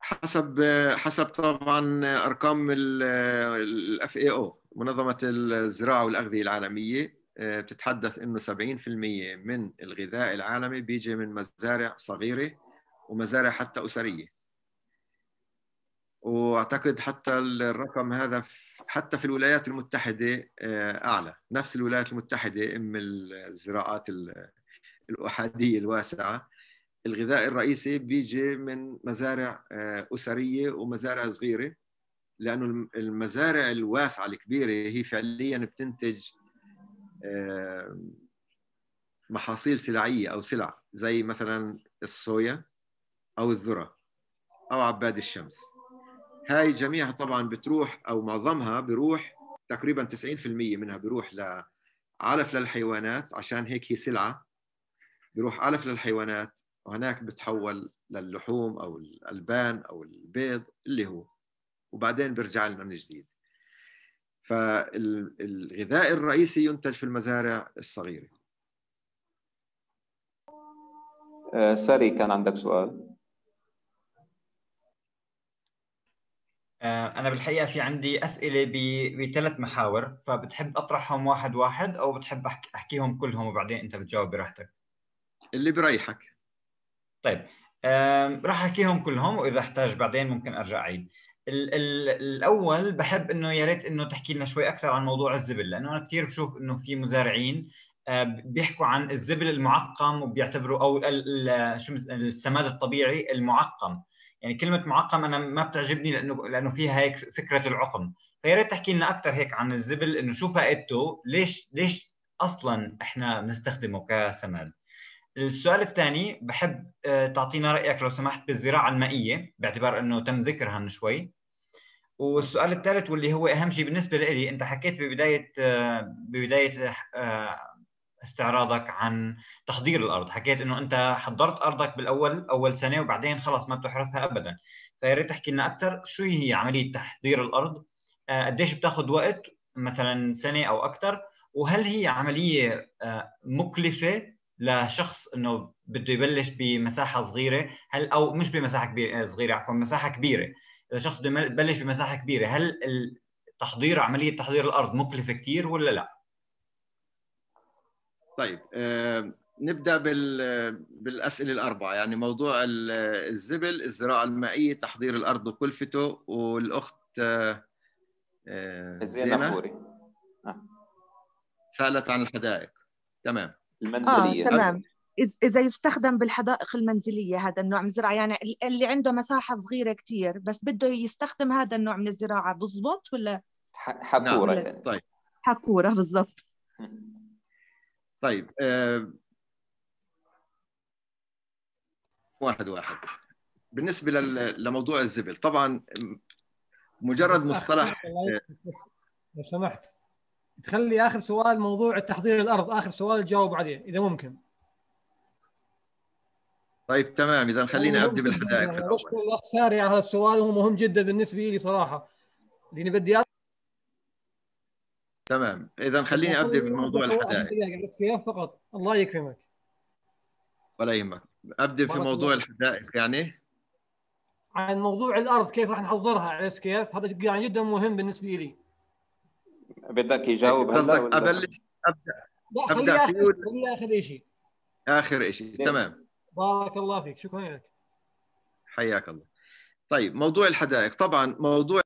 حسب آه، حسب طبعا ارقام الاف اي او منظمه الزراعه والاغذيه العالميه آه، بتتحدث انه 70% من الغذاء العالمي بيجي من مزارع صغيره ومزارع حتى اسريه واعتقد حتى الرقم هذا حتى في الولايات المتحده آه، اعلى نفس الولايات المتحده ام الزراعات الاحاديه الواسعه الغذاء الرئيسي بيجي من مزارع آه، اسريه ومزارع صغيره لانه المزارع الواسعه الكبيره هي فعليا بتنتج آه، محاصيل سلعيه او سلع زي مثلا الصويا او الذره او عباد الشمس هاي جميعها طبعا بتروح او معظمها بروح تقريبا 90% منها بروح لعلف للحيوانات عشان هيك هي سلعه بروح علف للحيوانات وهناك بتحول للحوم او الالبان او البيض اللي هو وبعدين بيرجع لنا من جديد فالغذاء الرئيسي ينتج في المزارع الصغيرة آه، ساري كان عندك سؤال آه، أنا بالحقيقة في عندي أسئلة بثلاث محاور فبتحب أطرحهم واحد واحد أو بتحب أحكيهم كلهم وبعدين أنت بتجاوب براحتك اللي بريحك طيب آه، راح أحكيهم كلهم وإذا احتاج بعدين ممكن أرجع أعيد ال ال الاول بحب انه يا ريت انه تحكي لنا شوي اكثر عن موضوع الزبل لانه انا كثير بشوف انه في مزارعين آه، بيحكوا عن الزبل المعقم وبيعتبروا او شو السماد الطبيعي المعقم يعني كلمه معقم انا ما بتعجبني لانه لانه فيها هيك فكره العقم فيا ريت تحكي لنا اكثر هيك عن الزبل انه شو فائدته ليش ليش اصلا احنا بنستخدمه كسماد السؤال الثاني بحب آه، تعطينا رايك لو سمحت بالزراعه المائيه باعتبار انه تم ذكرها من شوي والسؤال الثالث واللي هو اهم شيء بالنسبه لي انت حكيت ببدايه آه، ببدايه آه، استعراضك عن تحضير الارض حكيت انه انت حضرت ارضك بالاول اول سنه وبعدين خلص ما بتحرثها ابدا فيا ريت تحكي لنا اكثر شو هي عمليه تحضير الارض آه، قديش بتاخذ وقت مثلا سنه او اكثر وهل هي عمليه مكلفه لشخص انه بده يبلش بمساحه صغيره هل او مش بمساحه كبيره صغيره عفوا مساحه كبيره اذا شخص ببلش بمساحه كبيره هل تحضير عمليه تحضير الارض مكلفه كثير ولا لا؟ طيب آه، نبدا بالاسئله الاربعه يعني موضوع الزبل الزراعه المائيه تحضير الارض وكلفته والاخت آه، آه، زينه سالت عن الحدائق تمام المنزليه آه، تمام إذا يستخدم بالحدائق المنزلية هذا النوع من الزراعة يعني اللي عنده مساحة صغيرة كتير بس بده يستخدم هذا النوع من الزراعة بزبط ولا حكورة ولا نعم، يعني. طيب حكورة بالضبط طيب أه... واحد واحد بالنسبة لموضوع الزبل طبعا مجرد مصطلح لو سمحت تخلي اخر سؤال موضوع تحضير الارض اخر سؤال تجاوب عليه اذا ممكن طيب تمام اذا خليني ابدي بالحدائق اشكر يعني الاخ ساري يعني على السؤال هو مهم جدا بالنسبه لي صراحه لاني بدي تمام اذا خليني ابدا بموضوع الحدائق كيف فقط الله يكرمك ولا يهمك ابدا في موضوع الله. الحدائق يعني عن موضوع الارض كيف راح نحضرها عرفت كيف هذا يعني جدا مهم بالنسبه لي بدك يجاوب قصدك ابلش ابدا ابدا خلي اخر شيء اخر شيء تمام بارك الله فيك شكرا لك حياك الله طيب موضوع الحدائق طبعا موضوع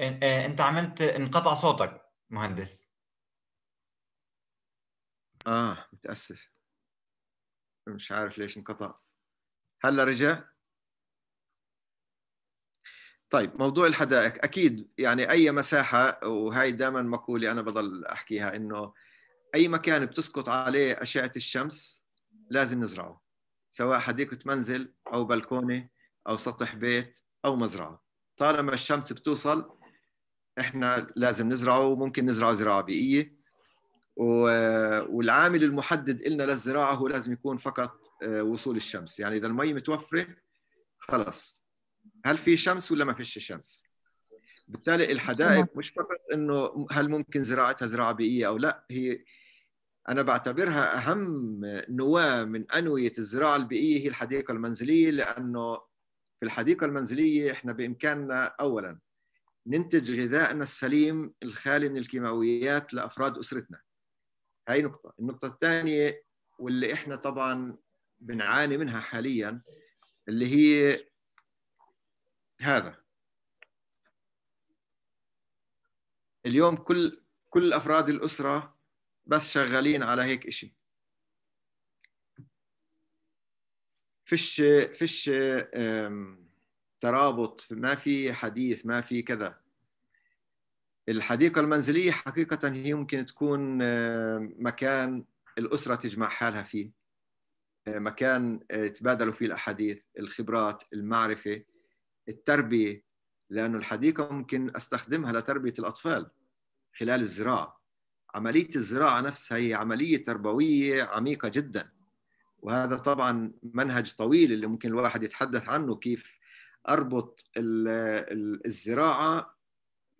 إيه، انت عملت انقطع صوتك مهندس اه متاسف مش عارف ليش انقطع هلا رجع طيب موضوع الحدائق اكيد يعني اي مساحه وهي دائما مقوله انا بضل احكيها انه اي مكان بتسقط عليه اشعه الشمس لازم نزرعه سواء حديقه منزل او بلكونه او سطح بيت او مزرعه طالما الشمس بتوصل احنا لازم نزرعه وممكن نزرعه زراعه بيئيه والعامل المحدد لنا للزراعه هو لازم يكون فقط آه، وصول الشمس يعني اذا المي متوفره خلص هل في شمس ولا ما فيش شمس بالتالي الحدائق مش فقط انه هل ممكن زراعتها زراعه بيئيه او لا هي انا بعتبرها اهم نواه من انويه الزراعه البيئيه هي الحديقه المنزليه لانه في الحديقه المنزليه احنا بامكاننا اولا ننتج غذائنا السليم الخالي من الكيماويات لافراد اسرتنا هاي نقطه النقطه الثانيه واللي احنا طبعا بنعاني منها حاليا اللي هي هذا اليوم كل كل افراد الاسره بس شغالين على هيك شيء فيش فيش ترابط ما في حديث ما في كذا الحديقة المنزلية حقيقة هي ممكن تكون مكان الأسرة تجمع حالها فيه مكان آه، تبادلوا فيه الأحاديث الخبرات المعرفة التربية لأنه الحديقة ممكن أستخدمها لتربية الأطفال خلال الزراعة عملية الزراعة نفسها هي عملية تربوية عميقة جدا وهذا طبعا منهج طويل اللي ممكن الواحد يتحدث عنه كيف أربط الزراعة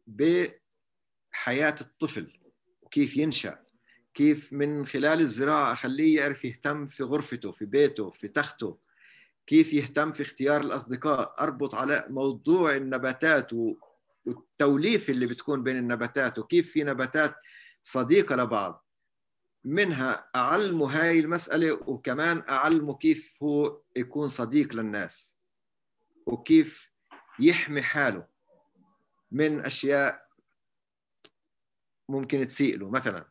بحياة الطفل وكيف ينشأ كيف من خلال الزراعة أخليه يعرف يهتم في غرفته في بيته في تخته كيف يهتم في اختيار الأصدقاء أربط على موضوع النباتات والتوليف اللي بتكون بين النباتات وكيف في نباتات صديقة لبعض منها أعلمه هاي المسألة وكمان أعلمه كيف هو يكون صديق للناس وكيف يحمي حاله من أشياء ممكن تسيء له مثلا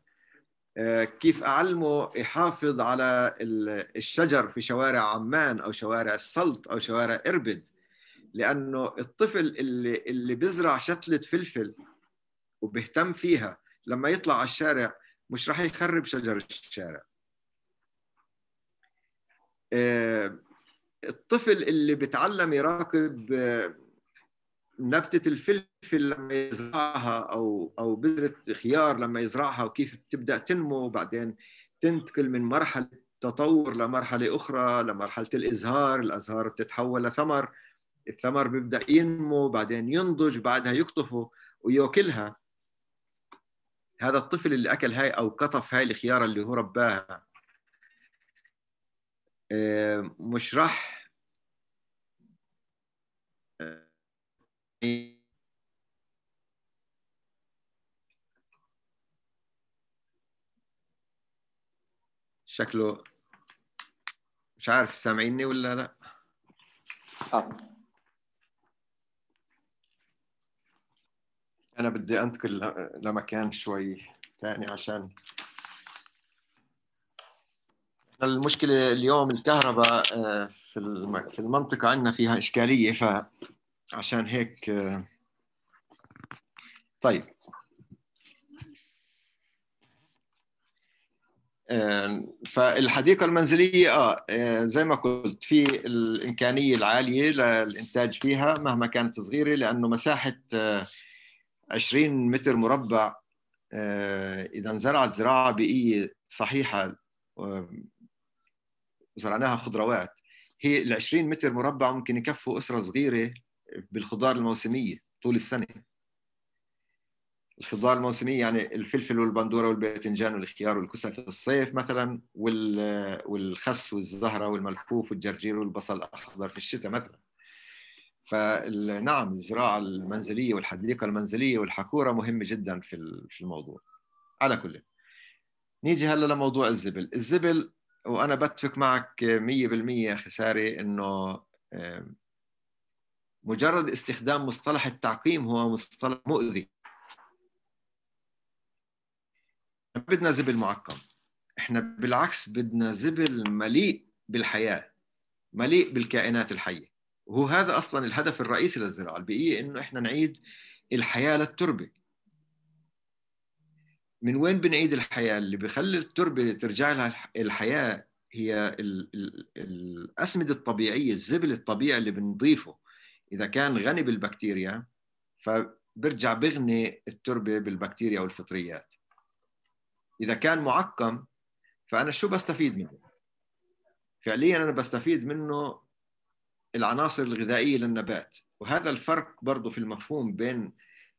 آه، كيف اعلمه يحافظ على الشجر في شوارع عمان او شوارع السلط او شوارع اربد لانه الطفل اللي اللي بيزرع شتله فلفل وبيهتم فيها لما يطلع على الشارع مش راح يخرب شجر الشارع آه، الطفل اللي بتعلم يراقب آه، نبتة الفلفل لما يزرعها أو أو بذرة خيار لما يزرعها وكيف بتبدأ تنمو وبعدين تنتقل من مرحلة تطور لمرحلة أخرى لمرحلة الإزهار الأزهار بتتحول لثمر الثمر بيبدأ ينمو بعدين ينضج بعدها يقطفه ويأكلها هذا الطفل اللي أكل هاي أو قطف هاي الخيارة اللي هو رباها آه، مش راح شكله مش عارف سامعيني ولا لا آه. انا بدي انتقل لمكان شوي ثاني عشان المشكله اليوم الكهرباء آه، في المنطقه عندنا فيها اشكاليه ف عشان هيك آه، طيب آه، فالحديقة المنزلية آه،, آه زي ما قلت في الإمكانية العالية للإنتاج فيها مهما كانت صغيرة لأنه مساحة 20 متر مربع إذا انزرعت زراعة بيئية صحيحة وزرعناها خضروات هي ال 20 متر مربع ممكن يكفوا أسرة صغيرة بالخضار الموسميه طول السنه الخضار الموسميه يعني الفلفل والبندوره والباذنجان والخيار والكوسه في الصيف مثلا والخس والزهره والملفوف والجرجير والبصل الاخضر في الشتاء مثلا فنعم الزراعه المنزليه والحديقه المنزليه والحكوره مهمه جدا في في الموضوع على كل نيجي هلا لموضوع الزبل الزبل وانا بتفق معك 100% اخي ساري انه مجرد استخدام مصطلح التعقيم هو مصطلح مؤذي بدنا زبل معقم احنا بالعكس بدنا زبل مليء بالحياه مليء بالكائنات الحيه وهو هذا اصلا الهدف الرئيسي للزراعه البيئيه انه احنا نعيد الحياه للتربه من وين بنعيد الحياه اللي بخلي التربه ترجع لها الحياه هي الاسمده الطبيعيه الزبل الطبيعي اللي بنضيفه اذا كان غني بالبكتيريا فبرجع بغني التربه بالبكتيريا والفطريات اذا كان معقم فانا شو بستفيد منه فعليا انا بستفيد منه العناصر الغذائيه للنبات وهذا الفرق برضه في المفهوم بين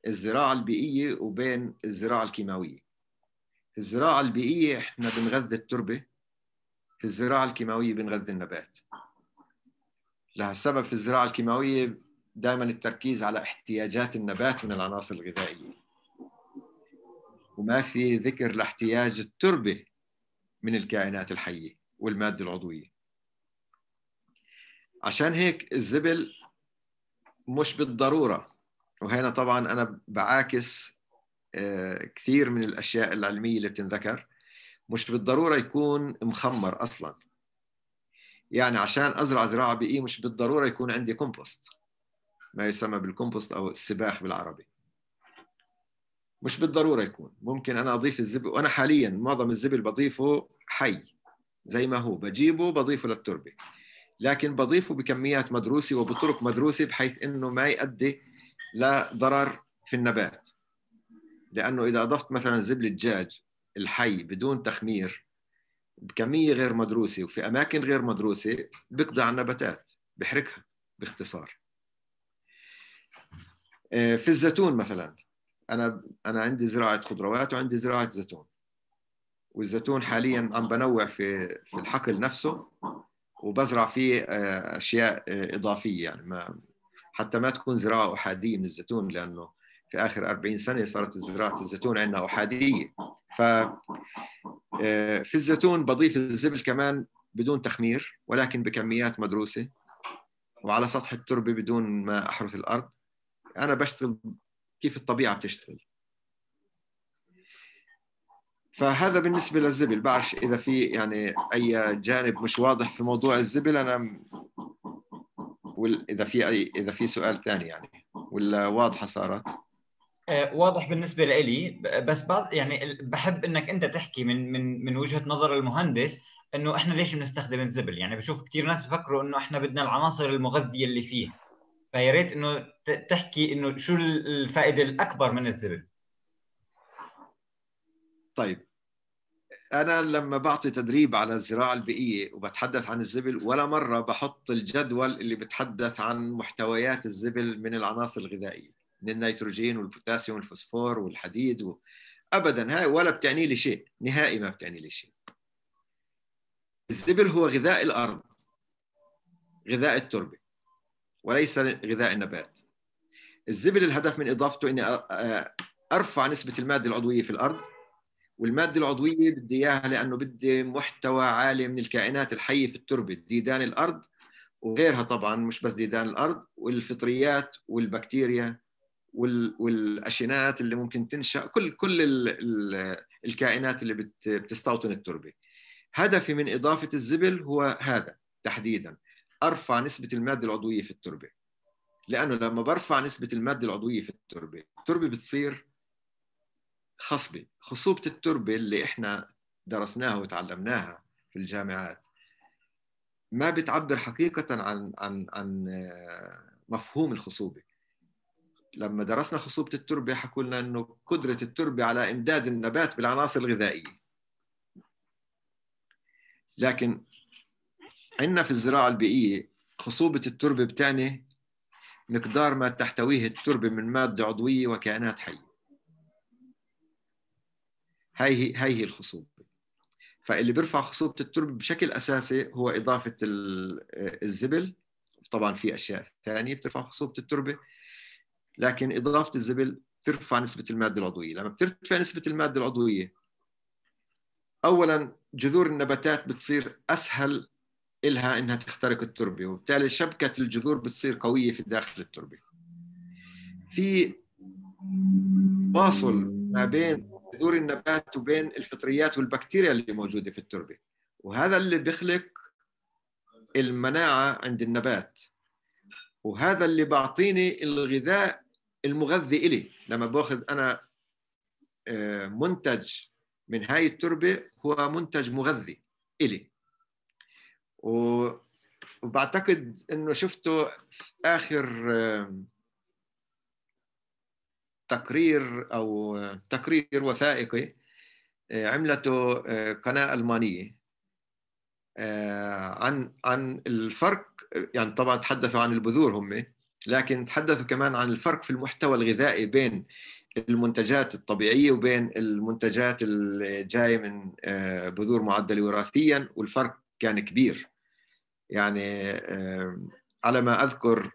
الزراعه البيئيه وبين الزراعه الكيماويه في الزراعه البيئيه احنا بنغذي التربه في الزراعه الكيماويه بنغذي النبات لهالسبب في الزراعة الكيماوية دائما التركيز على احتياجات النبات من العناصر الغذائية وما في ذكر لاحتياج التربة من الكائنات الحية والمادة العضوية عشان هيك الزبل مش بالضرورة وهنا طبعا أنا بعاكس آه، كثير من الأشياء العلمية اللي بتنذكر مش بالضرورة يكون مخمر أصلاً يعني عشان ازرع زراعه بيئيه مش بالضروره يكون عندي كومبوست ما يسمى بالكومبوست او السباخ بالعربي مش بالضروره يكون ممكن انا اضيف الزبل وانا حاليا معظم الزبل بضيفه حي زي ما هو بجيبه بضيفه للتربه لكن بضيفه بكميات مدروسه وبطرق مدروسه بحيث انه ما يؤدي لضرر في النبات لانه اذا اضفت مثلا زبل الدجاج الحي بدون تخمير بكميه غير مدروسه وفي اماكن غير مدروسه بيقضي على النباتات بحركها باختصار آه، في الزيتون مثلا انا انا عندي زراعه خضروات وعندي زراعه زيتون والزيتون حاليا عم بنوع في في الحقل نفسه وبزرع فيه آه، اشياء آه، اضافيه يعني ما حتى ما تكون زراعه احاديه من الزيتون لانه في اخر 40 سنه صارت زراعه الزيتون عندنا احاديه ف آه، في الزيتون بضيف الزبل كمان بدون تخمير ولكن بكميات مدروسه وعلى سطح التربه بدون ما احرث الارض انا بشتغل كيف الطبيعه بتشتغل فهذا بالنسبة للزبل بعرف إذا في يعني أي جانب مش واضح في موضوع الزبل أنا وإذا في أي إذا في سؤال ثاني يعني ولا واضحة صارت؟ آه، واضح بالنسبه لإلي بس بعض يعني بحب انك انت تحكي من من من وجهه نظر المهندس انه احنا ليش بنستخدم الزبل يعني بشوف كثير ناس بفكروا انه احنا بدنا العناصر المغذيه اللي فيه فيا ريت انه تحكي انه شو الفائده الاكبر من الزبل طيب انا لما بعطي تدريب على الزراعه البيئيه وبتحدث عن الزبل ولا مره بحط الجدول اللي بتحدث عن محتويات الزبل من العناصر الغذائيه من النيتروجين والبوتاسيوم والفوسفور والحديد و... ابدا هاي ولا بتعني لي شيء نهائي ما بتعني لي شيء الزبل هو غذاء الارض غذاء التربه وليس غذاء النبات الزبل الهدف من اضافته اني ارفع نسبه الماده العضويه في الارض والماده العضويه بدي اياها لانه بدي محتوى عالي من الكائنات الحيه في التربه ديدان الارض وغيرها طبعا مش بس ديدان الارض والفطريات والبكتيريا والاشينات اللي ممكن تنشا كل كل الكائنات اللي بتستوطن التربه هدفي من اضافه الزبل هو هذا تحديدا ارفع نسبه الماده العضويه في التربه لانه لما برفع نسبه الماده العضويه في التربه التربه بتصير خصبه خصوبه التربه اللي احنا درسناها وتعلمناها في الجامعات ما بتعبر حقيقه عن عن عن مفهوم الخصوبه لما درسنا خصوبة التربة حكوا لنا أنه قدرة التربة على إمداد النبات بالعناصر الغذائية لكن عندنا في الزراعة البيئية خصوبة التربة بتعني مقدار ما تحتويه التربة من مادة عضوية وكائنات حية هاي هي, هاي هي الخصوبة فاللي بيرفع خصوبة التربة بشكل أساسي هو إضافة الزبل طبعا في أشياء ثانية بترفع خصوبة التربة لكن اضافه الزبل ترفع نسبه الماده العضويه لما بترتفع نسبه الماده العضويه اولا جذور النباتات بتصير اسهل إلها إنها تخترق التربة وبالتالي شبكة الجذور بتصير قوية في داخل التربة في تواصل ما بين جذور النبات وبين الفطريات والبكتيريا اللي موجودة في التربة وهذا اللي بيخلق المناعة عند النبات وهذا اللي بيعطيني الغذاء المغذي إلي لما باخذ أنا آه، منتج من هاي التربة هو منتج مغذي إلي وبعتقد أنه شفته في آخر آه، تقرير أو آه، تقرير وثائقي عملته قناة ألمانية عن عن الفرق يعني طبعا تحدثوا عن البذور هم لكن تحدثوا كمان عن الفرق في المحتوى الغذائي بين المنتجات الطبيعية وبين المنتجات الجاية من آه، بذور معدلة وراثيا والفرق كان كبير يعني آه، على ما أذكر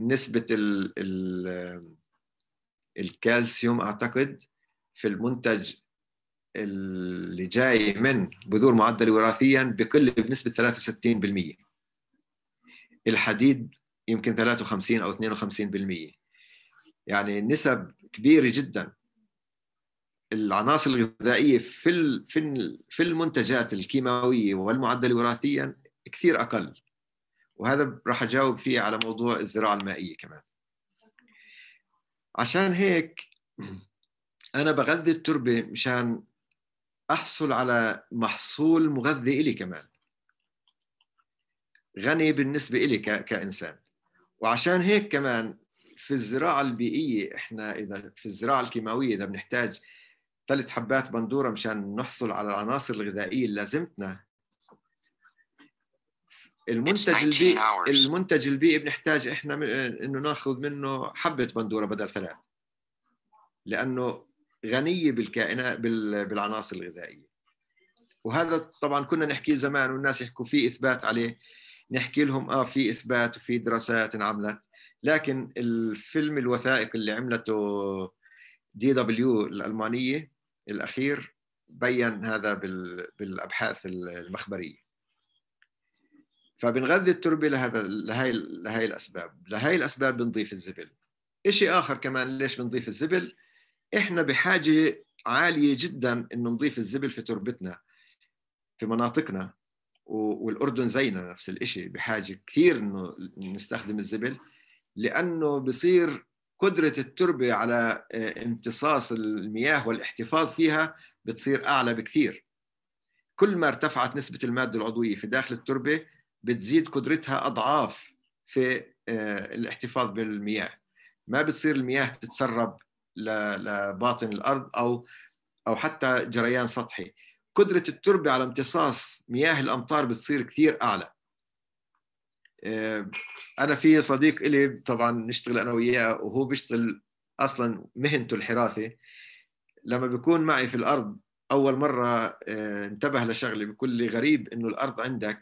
نسبة الـ الـ الكالسيوم أعتقد في المنتج اللي جاي من بذور معدلة وراثيا بقل بنسبة 63% الحديد يمكن 53 او 52% يعني نسب كبيره جدا العناصر الغذائيه في في في المنتجات الكيماويه والمعدل وراثيا كثير اقل وهذا راح اجاوب فيه على موضوع الزراعه المائيه كمان عشان هيك *clears throat* انا بغذي التربه مشان احصل على محصول مغذي الي كمان غني بالنسبه الي كانسان وعشان هيك كمان في الزراعة البيئية احنا إذا في الزراعة الكيماوية إذا بنحتاج ثلاث حبات بندورة مشان نحصل على العناصر الغذائية اللي لازمتنا المنتج البيئي المنتج البيئي بنحتاج احنا انه ناخذ منه حبة بندورة بدل ثلاث لأنه غنية بالكائنات بالعناصر الغذائية وهذا طبعا كنا نحكي زمان والناس يحكوا فيه إثبات عليه نحكي لهم اه في اثبات وفي دراسات انعملت لكن الفيلم الوثائقي اللي عملته دي دبليو الالمانيه الاخير بين هذا بالابحاث المخبريه فبنغذي التربه لهذا لهي لهي الاسباب لهي الاسباب بنضيف الزبل شيء اخر كمان ليش بنضيف الزبل احنا بحاجه عاليه جدا انه نضيف الزبل في تربتنا في مناطقنا والاردن زينا نفس الشيء بحاجه كثير انه نستخدم الزبل لانه بصير قدره التربه على آه، امتصاص المياه والاحتفاظ فيها بتصير اعلى بكثير كل ما ارتفعت نسبه الماده العضويه في داخل التربه بتزيد قدرتها اضعاف في آه، الاحتفاظ بالمياه ما بتصير المياه تتسرب لباطن الارض او او حتى جريان سطحي قدرة التربة على امتصاص مياه الأمطار بتصير كثير أعلى آه، أنا في صديق إلي طبعا نشتغل أنا وياه وهو بيشتغل أصلا مهنته الحراثة لما بيكون معي في الأرض أول مرة آه، انتبه لشغلة بيقول لي غريب إنه الأرض عندك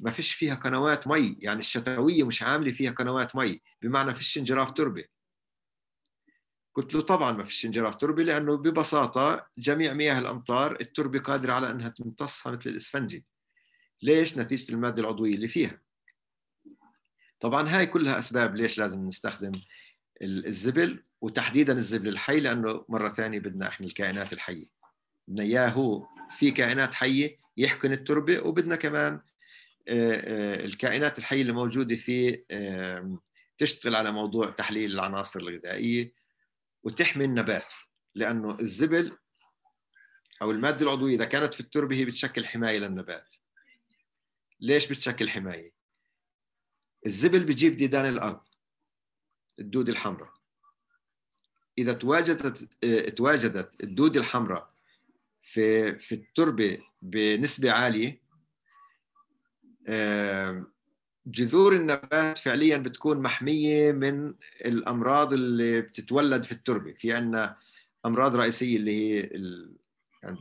ما فيش فيها قنوات مي يعني الشتوية مش عاملة فيها قنوات مي بمعنى فيش انجراف تربة قلت له طبعا ما فيش انجراف تربي لانه ببساطه جميع مياه الامطار التربه قادره على انها تمتصها مثل الاسفنجه ليش نتيجه الماده العضويه اللي فيها طبعا هاي كلها اسباب ليش لازم نستخدم الزبل وتحديدا الزبل الحي لانه مره ثانيه بدنا احنا الكائنات الحيه بدنا اياه هو في كائنات حيه يحقن التربه وبدنا كمان آه، آه، الكائنات الحيه اللي موجوده فيه تشتغل على موضوع تحليل العناصر الغذائيه وتحمي النبات لانه الزبل او الماده العضويه اذا كانت في التربه هي بتشكل حمايه للنبات ليش بتشكل حمايه الزبل بجيب ديدان الارض الدود الحمراء اذا تواجدت آه، تواجدت الدود الحمراء في في التربه بنسبه عاليه آه، جذور النبات فعليا بتكون محميه من الامراض اللي بتتولد في التربه في عندنا امراض رئيسيه اللي هي ال... يعني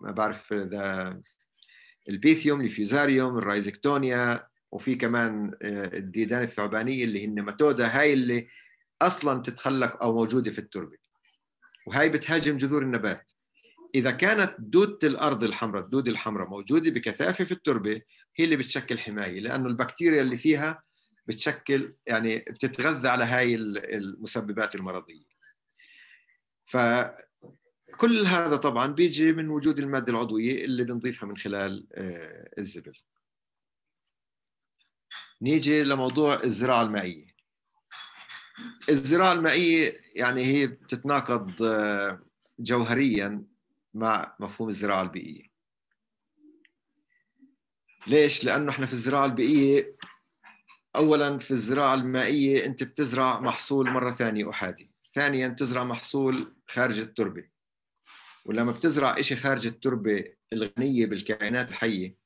ما بعرف اذا البيثيوم الفيوزاريوم الرايزكتونيا وفي كمان آه، الديدان الثعبانيه اللي هي النماتودا هاي اللي اصلا بتتخلق او موجوده في التربه وهي بتهاجم جذور النبات اذا كانت دوده الارض الحمراء الدود الحمراء موجوده بكثافه في التربه هي اللي بتشكل حمايه لانه البكتيريا اللي فيها بتشكل يعني بتتغذى على هاي المسببات المرضيه فكل هذا طبعا بيجي من وجود الماده العضويه اللي بنضيفها من خلال آه، الزبل نيجي لموضوع الزراعه المائيه الزراعه المائيه يعني هي بتتناقض آه، جوهريا مع مفهوم الزراعة البيئية ليش؟ لأنه احنا في الزراعة البيئية أولا في الزراعة المائية أنت بتزرع محصول مرة ثانية أحادي ثانيا بتزرع محصول خارج التربة ولما بتزرع إشي خارج التربة الغنية بالكائنات الحية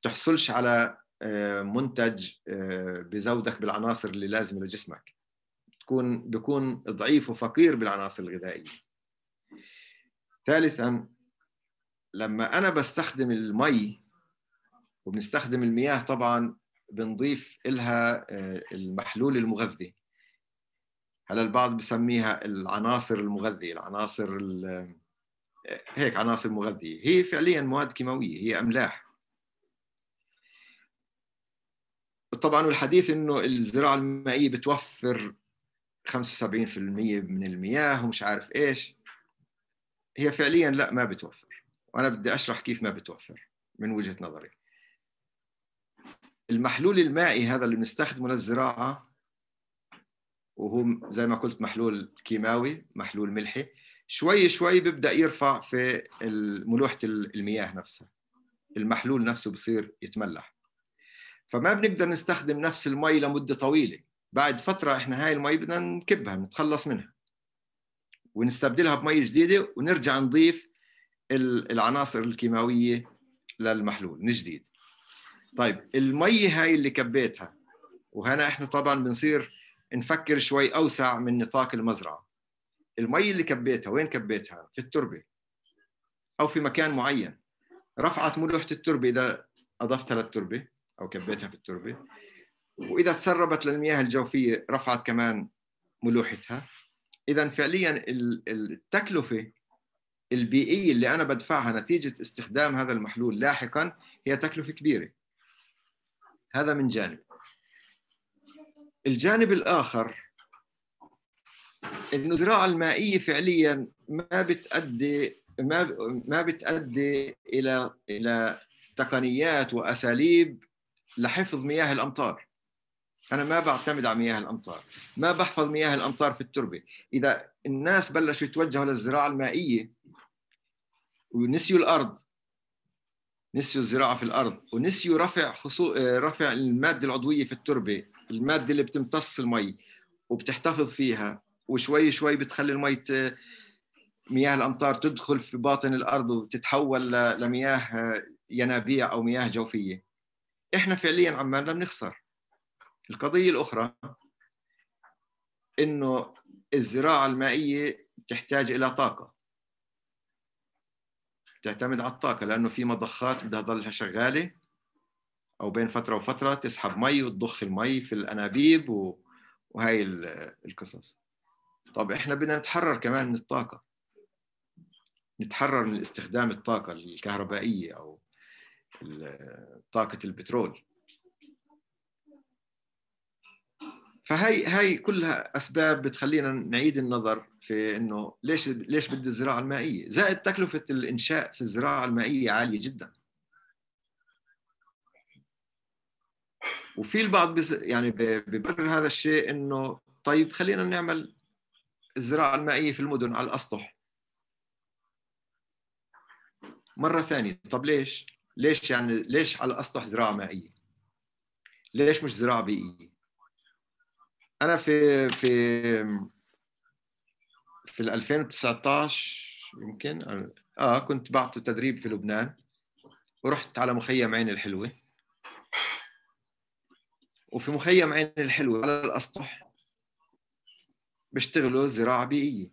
بتحصلش على آه، منتج آه، بزودك بالعناصر اللي لازمة لجسمك تكون بيكون ضعيف وفقير بالعناصر الغذائية ثالثا لما انا بستخدم المي وبنستخدم المياه طبعا بنضيف لها آه، المحلول المغذي هلا البعض بسميها العناصر المغذية العناصر آه، هيك عناصر مغذية هي فعليا مواد كيماوية هي أملاح طبعا الحديث انه الزراعة المائية بتوفر 75% من المياه ومش عارف ايش هي فعليا لا ما بتوفر وانا بدي اشرح كيف ما بتوفر من وجهه نظري المحلول المائي هذا اللي بنستخدمه للزراعه وهو زي ما قلت محلول كيماوي محلول ملحي شوي شوي بيبدا يرفع في ملوحه المياه نفسها المحلول نفسه بصير يتملح فما بنقدر نستخدم نفس المي لمده طويله بعد فتره احنا هاي المي بدنا نكبها نتخلص منها ونستبدلها بمي جديده ونرجع نضيف العناصر الكيماويه للمحلول من جديد طيب المي هاي اللي كبيتها وهنا احنا طبعا بنصير نفكر شوي اوسع من نطاق المزرعه المي اللي كبيتها وين كبيتها في التربه او في مكان معين رفعت ملوحه التربه اذا اضفتها للتربه او كبيتها في التربه واذا تسربت للمياه الجوفيه رفعت كمان ملوحتها اذا فعليا التكلفه البيئيه اللي انا بدفعها نتيجه استخدام هذا المحلول لاحقا هي تكلفه كبيره هذا من جانب الجانب الاخر انه الزراعه المائيه فعليا ما بتؤدي ما ما بتؤدي الى الى تقنيات واساليب لحفظ مياه الامطار أنا ما بعتمد على مياه الأمطار ما بحفظ مياه الأمطار في التربة إذا الناس بلشوا يتوجهوا للزراعة المائية ونسيوا الأرض نسيوا الزراعة في الأرض ونسيوا رفع خصو... رفع المادة العضوية في التربة المادة اللي بتمتص المي وبتحتفظ فيها وشوي شوي بتخلي المي ت... مياه الأمطار تدخل في باطن الأرض وتتحول ل... لمياه ينابيع أو مياه جوفية إحنا فعليا عمالنا بنخسر القضية الأخرى أنه الزراعة المائية تحتاج إلى طاقة تعتمد على الطاقة لأنه في مضخات بدها تضلها شغالة أو بين فترة وفترة تسحب مي وتضخ المي في الأنابيب و... وهي القصص طب إحنا بدنا نتحرر كمان من الطاقة نتحرر من استخدام الطاقة الكهربائية أو طاقة البترول فهي هي كلها اسباب بتخلينا نعيد النظر في انه ليش ليش بدي الزراعه المائيه زائد تكلفه الانشاء في الزراعه المائيه عاليه جدا وفي البعض بز... يعني ببرر هذا الشيء انه طيب خلينا نعمل الزراعه المائيه في المدن على الاسطح مره ثانيه طب ليش ليش يعني ليش على الاسطح زراعه مائيه ليش مش زراعه بيئيه انا في في في 2019 يمكن اه كنت بعطي تدريب في لبنان ورحت على مخيم عين الحلوه وفي مخيم عين الحلوه على الاسطح بيشتغلوا زراعه بيئيه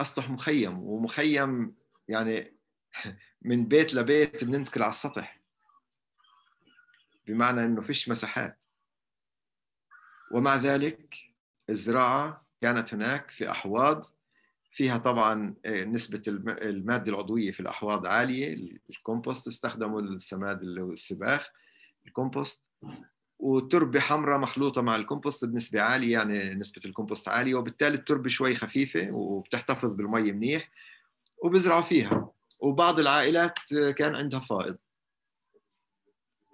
اسطح مخيم ومخيم يعني من بيت لبيت بننتقل على السطح بمعنى انه فيش مساحات ومع ذلك الزراعة كانت هناك في أحواض فيها طبعا آه، نسبة المادة العضوية في الأحواض عالية الكومبوست استخدموا السماد اللي هو السباخ الكومبوست وتربة حمراء مخلوطة مع الكومبوست بنسبة عالية يعني نسبة الكومبوست عالية وبالتالي التربة شوي خفيفة وبتحتفظ بالمي منيح وبزرعوا فيها وبعض العائلات آه، كان عندها فائض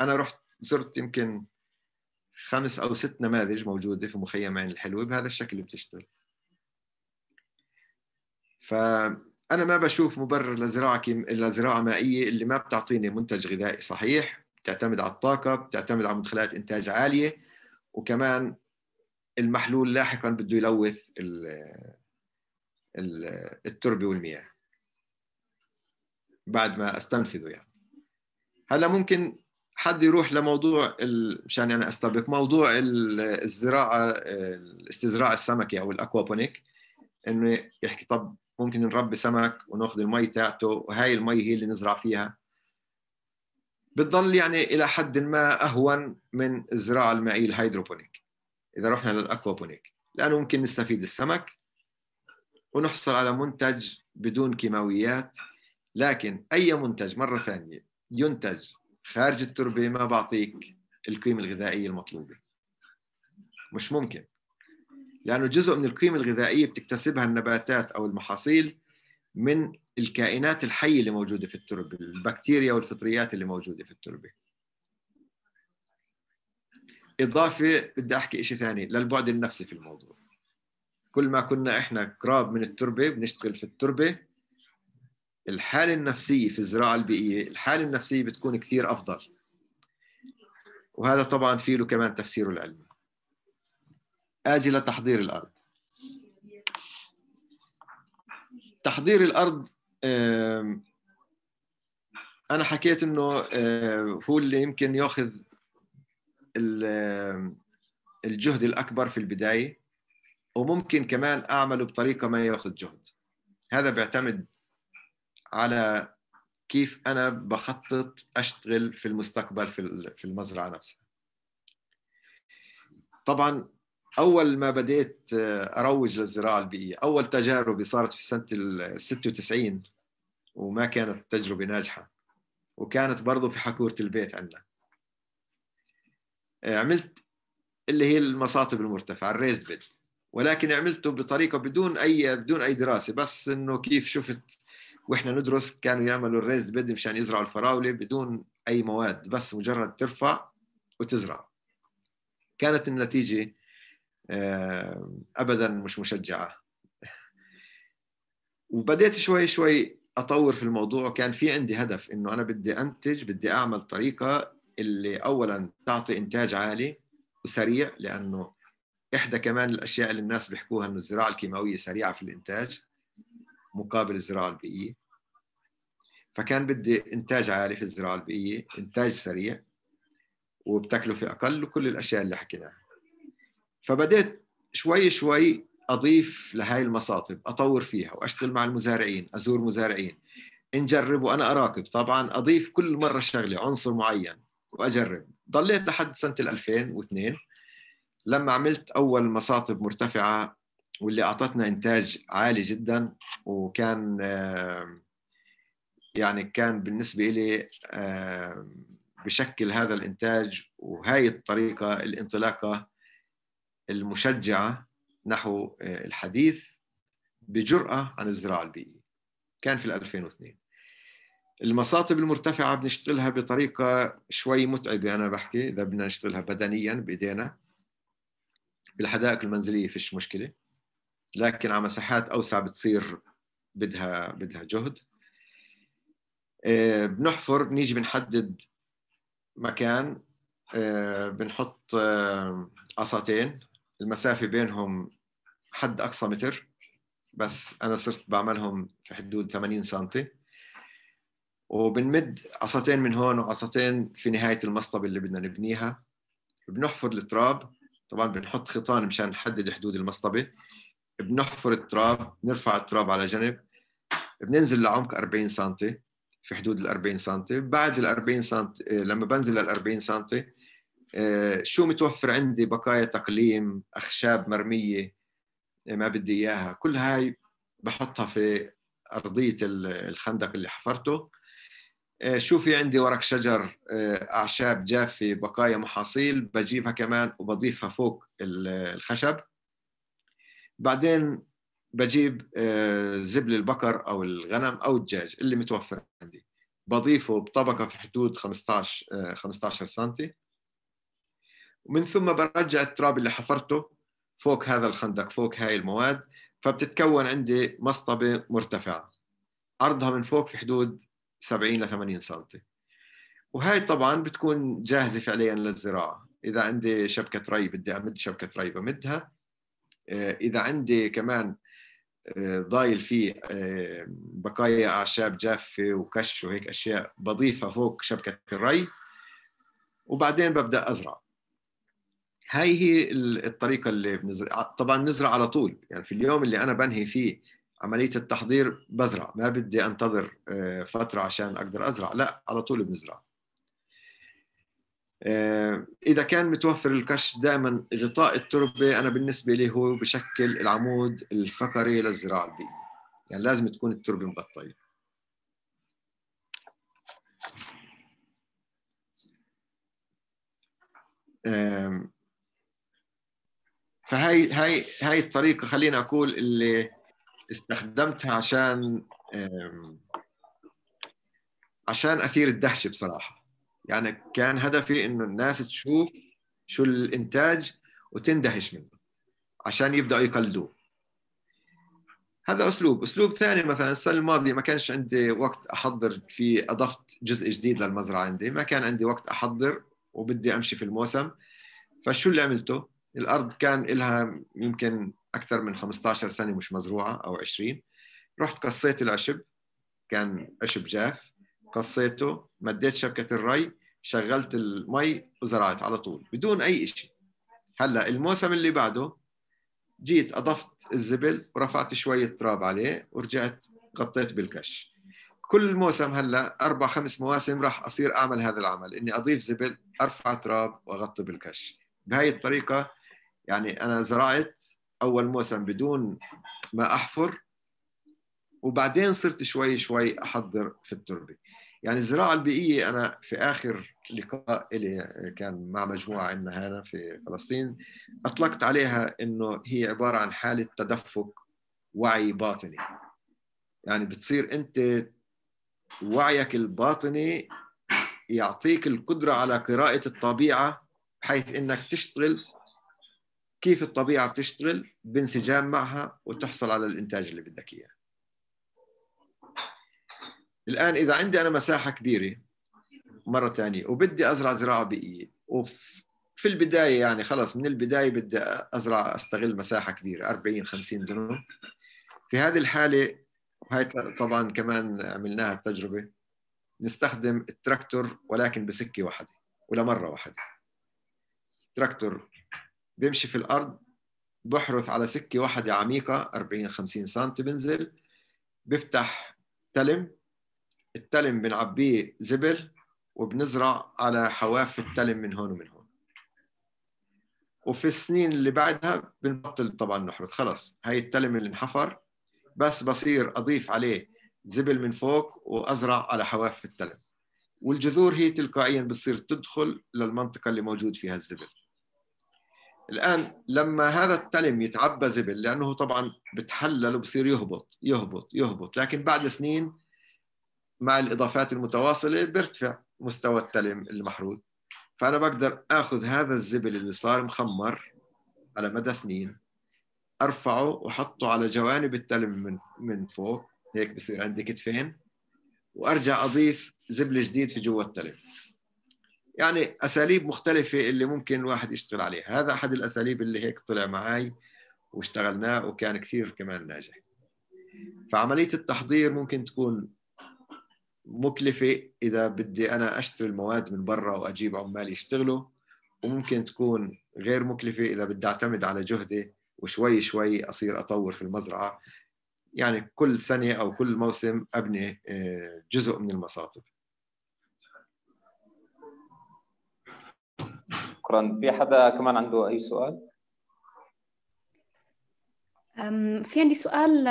أنا رحت زرت يمكن خمس أو ست نماذج موجودة في مخيم عين الحلوة بهذا الشكل اللي بتشتغل فأنا ما بشوف مبرر لزراعة كيم... لزراعة مائية اللي ما بتعطيني منتج غذائي صحيح بتعتمد على الطاقة بتعتمد على مدخلات إنتاج عالية وكمان المحلول لاحقا بده يلوث التربة والمياه بعد ما استنفذه يعني هلا ممكن حد يروح لموضوع مشان يعني استبق موضوع الزراعه الاستزراع السمكي او الاكوابونيك انه يحكي طب ممكن نربي سمك وناخذ المي تاعته وهاي المي هي اللي نزرع فيها بتضل يعني الى حد ما اهون من الزراعه المائيه الهيدروبونيك اذا رحنا للاكوابونيك لانه ممكن نستفيد السمك ونحصل على منتج بدون كيماويات لكن اي منتج مره ثانيه ينتج خارج التربه ما بعطيك القيمه الغذائيه المطلوبه مش ممكن لانه جزء من القيمه الغذائيه بتكتسبها النباتات او المحاصيل من الكائنات الحيه اللي موجوده في التربه البكتيريا والفطريات اللي موجوده في التربه اضافه بدي احكي شيء ثاني للبعد النفسي في الموضوع كل ما كنا احنا قراب من التربه بنشتغل في التربه الحالة النفسية في الزراعة البيئية الحالة النفسية بتكون كثير أفضل وهذا طبعا في له كمان تفسيره العلمي آجي لتحضير الأرض تحضير الأرض أنا حكيت أنه هو اللي يمكن يأخذ الجهد الأكبر في البداية وممكن كمان أعمله بطريقة ما يأخذ جهد هذا بيعتمد على كيف انا بخطط اشتغل في المستقبل في المزرعه نفسها طبعا اول ما بديت آه، اروج للزراعه البيئيه اول تجاربي صارت في سنه ال 96 وما كانت تجربه ناجحه وكانت برضه في حكوره البيت عندنا آه، عملت اللي هي المصاطب المرتفعه الريزد بيد ولكن عملته بطريقه بدون اي بدون اي دراسه بس انه كيف شفت واحنا ندرس كانوا يعملوا الريزد بيد مشان يزرعوا الفراوله بدون اي مواد بس مجرد ترفع وتزرع كانت النتيجه آه، ابدا مش مشجعه وبديت شوي شوي اطور في الموضوع وكان في عندي هدف انه انا بدي انتج بدي اعمل طريقه اللي اولا تعطي انتاج عالي وسريع لانه احدى كمان الاشياء اللي الناس بيحكوها انه الزراعه الكيماويه سريعه في الانتاج مقابل الزراعه البيئيه فكان بدي انتاج عالي في الزراعه البيئيه انتاج سريع وبتكلفه اقل وكل الاشياء اللي حكيناها فبدأت شوي شوي اضيف لهي المصاطب اطور فيها واشتغل مع المزارعين ازور مزارعين نجرب وانا اراقب طبعا اضيف كل مره شغله عنصر معين واجرب ضليت لحد سنه 2002 لما عملت اول مصاطب مرتفعه واللي اعطتنا انتاج عالي جدا وكان آه، يعني كان بالنسبة لي بشكل هذا الإنتاج وهاي الطريقة الانطلاقة المشجعة نحو آه، الحديث بجرأة عن الزراعة البيئية كان في 2002 المصاطب المرتفعة بنشتغلها بطريقة شوي متعبة أنا بحكي إذا بدنا نشتغلها بدنيا بإيدينا بالحدائق المنزلية فيش مشكلة لكن على مساحات أوسع بتصير بدها بدها جهد آه، بنحفر بنيجي بنحدد مكان آه، بنحط آه، قصتين المسافه بينهم حد اقصى متر بس انا صرت بعملهم في حدود 80 سم وبنمد قصتين من هون وقصتين في نهايه المصطبه اللي بدنا نبنيها بنحفر التراب طبعا بنحط خيطان مشان نحدد حدود المصطبه بنحفر التراب بنرفع التراب على جنب بننزل لعمق 40 سم في حدود ال 40 سم بعد ال 40 سم آه، لما بنزل ال 40 سم آه، شو متوفر عندي بقايا تقليم اخشاب مرميه آه، ما بدي اياها كل هاي بحطها في ارضيه الخندق اللي حفرته شو في عندي ورق شجر اعشاب جافه بقايا محاصيل بجيبها كمان وبضيفها فوق الخشب بعدين بجيب آه، زبل البقر او الغنم او الدجاج اللي متوفر عندي بضيفه بطبقه في حدود 15 15 سم ومن ثم برجع التراب اللي حفرته فوق هذا الخندق فوق هاي المواد فبتتكون عندي مصطبه مرتفعه عرضها من فوق في حدود 70 ل 80 سم وهي طبعا بتكون جاهزه فعليا للزراعه اذا عندي شبكه ري بدي امد شبكه ري بمدها آه، اذا عندي كمان ضايل فيه آه، بقايا اعشاب جافه وكش وهيك اشياء بضيفها فوق شبكه الري وبعدين ببدا ازرع هاي هي الطريقه اللي بنزرع طبعا بنزرع على طول يعني في اليوم اللي انا بنهي فيه عمليه التحضير بزرع ما بدي انتظر آه، فتره عشان اقدر ازرع لا على طول بنزرع آه، اذا كان متوفر الكش دائما غطاء التربه انا بالنسبه لي هو بشكل العمود الفقري للزراعه البيئيه يعني لازم تكون التربه مغطيه آه، فهي هاي هاي الطريقه خلينا اقول اللي استخدمتها عشان عشان اثير الدهشه بصراحه يعني كان هدفي انه الناس تشوف شو الانتاج وتندهش منه عشان يبداوا يقلدوه هذا اسلوب اسلوب ثاني مثلا السنه الماضيه ما كانش عندي وقت احضر في اضفت جزء جديد للمزرعه عندي ما كان عندي وقت احضر وبدي امشي في الموسم فشو اللي عملته الارض كان لها يمكن اكثر من 15 سنه مش مزروعه او 20 رحت قصيت العشب كان عشب جاف قصيته مديت شبكه الري شغلت المي وزرعت على طول بدون اي شيء هلا الموسم اللي بعده جيت اضفت الزبل ورفعت شويه تراب عليه ورجعت غطيت بالكش كل موسم هلا اربع خمس مواسم راح اصير اعمل هذا العمل اني اضيف زبل ارفع تراب واغطي بالكش بهاي الطريقه يعني انا زرعت اول موسم بدون ما احفر وبعدين صرت شوي شوي احضر في التربه يعني الزراعه البيئيه انا في اخر لقاء إلي كان مع مجموعه عندنا هنا في فلسطين اطلقت عليها انه هي عباره عن حاله تدفق وعي باطني يعني بتصير انت وعيك الباطني يعطيك القدره على قراءه الطبيعه بحيث انك تشتغل كيف الطبيعه بتشتغل بانسجام معها وتحصل على الانتاج اللي بدك اياه الآن إذا عندي أنا مساحة كبيرة مرة ثانية وبدي أزرع زراعة بيئية وفي البداية يعني خلص من البداية بدي أزرع أستغل مساحة كبيرة 40 50 دونم في هذه الحالة وهي طبعا كمان عملناها التجربة نستخدم التراكتور ولكن بسكة واحدة ولمرة واحدة التراكتور بيمشي في الأرض بحرث على سكة واحدة عميقة 40 50 سم بنزل بفتح تلم التلم بنعبيه زبل وبنزرع على حواف التلم من هون ومن هون وفي السنين اللي بعدها بنبطل طبعا نحرث خلص هاي التلم اللي انحفر بس بصير اضيف عليه زبل من فوق وازرع على حواف التلم والجذور هي تلقائيا بتصير تدخل للمنطقه اللي موجود فيها الزبل الان لما هذا التلم يتعبى زبل لانه طبعا بتحلل وبصير يهبط يهبط يهبط لكن بعد سنين مع الإضافات المتواصلة بيرتفع مستوى التلم المحروق فأنا بقدر آخذ هذا الزبل اللي صار مخمر على مدى سنين أرفعه وأحطه على جوانب التلم من, من فوق هيك بصير عندي كتفين وأرجع أضيف زبل جديد في جوا التلم يعني أساليب مختلفة اللي ممكن الواحد يشتغل عليها هذا أحد الأساليب اللي هيك طلع معي واشتغلناه وكان كثير كمان ناجح فعملية التحضير ممكن تكون مكلفة إذا بدي أنا أشتري المواد من برا وأجيب عمال يشتغلوا وممكن تكون غير مكلفة إذا بدي أعتمد على جهدي وشوي شوي أصير أطور في المزرعة يعني كل سنة أو كل موسم أبني آه، جزء من المصاطب شكرا في حدا كمان عنده أي سؤال؟ في عندي سؤال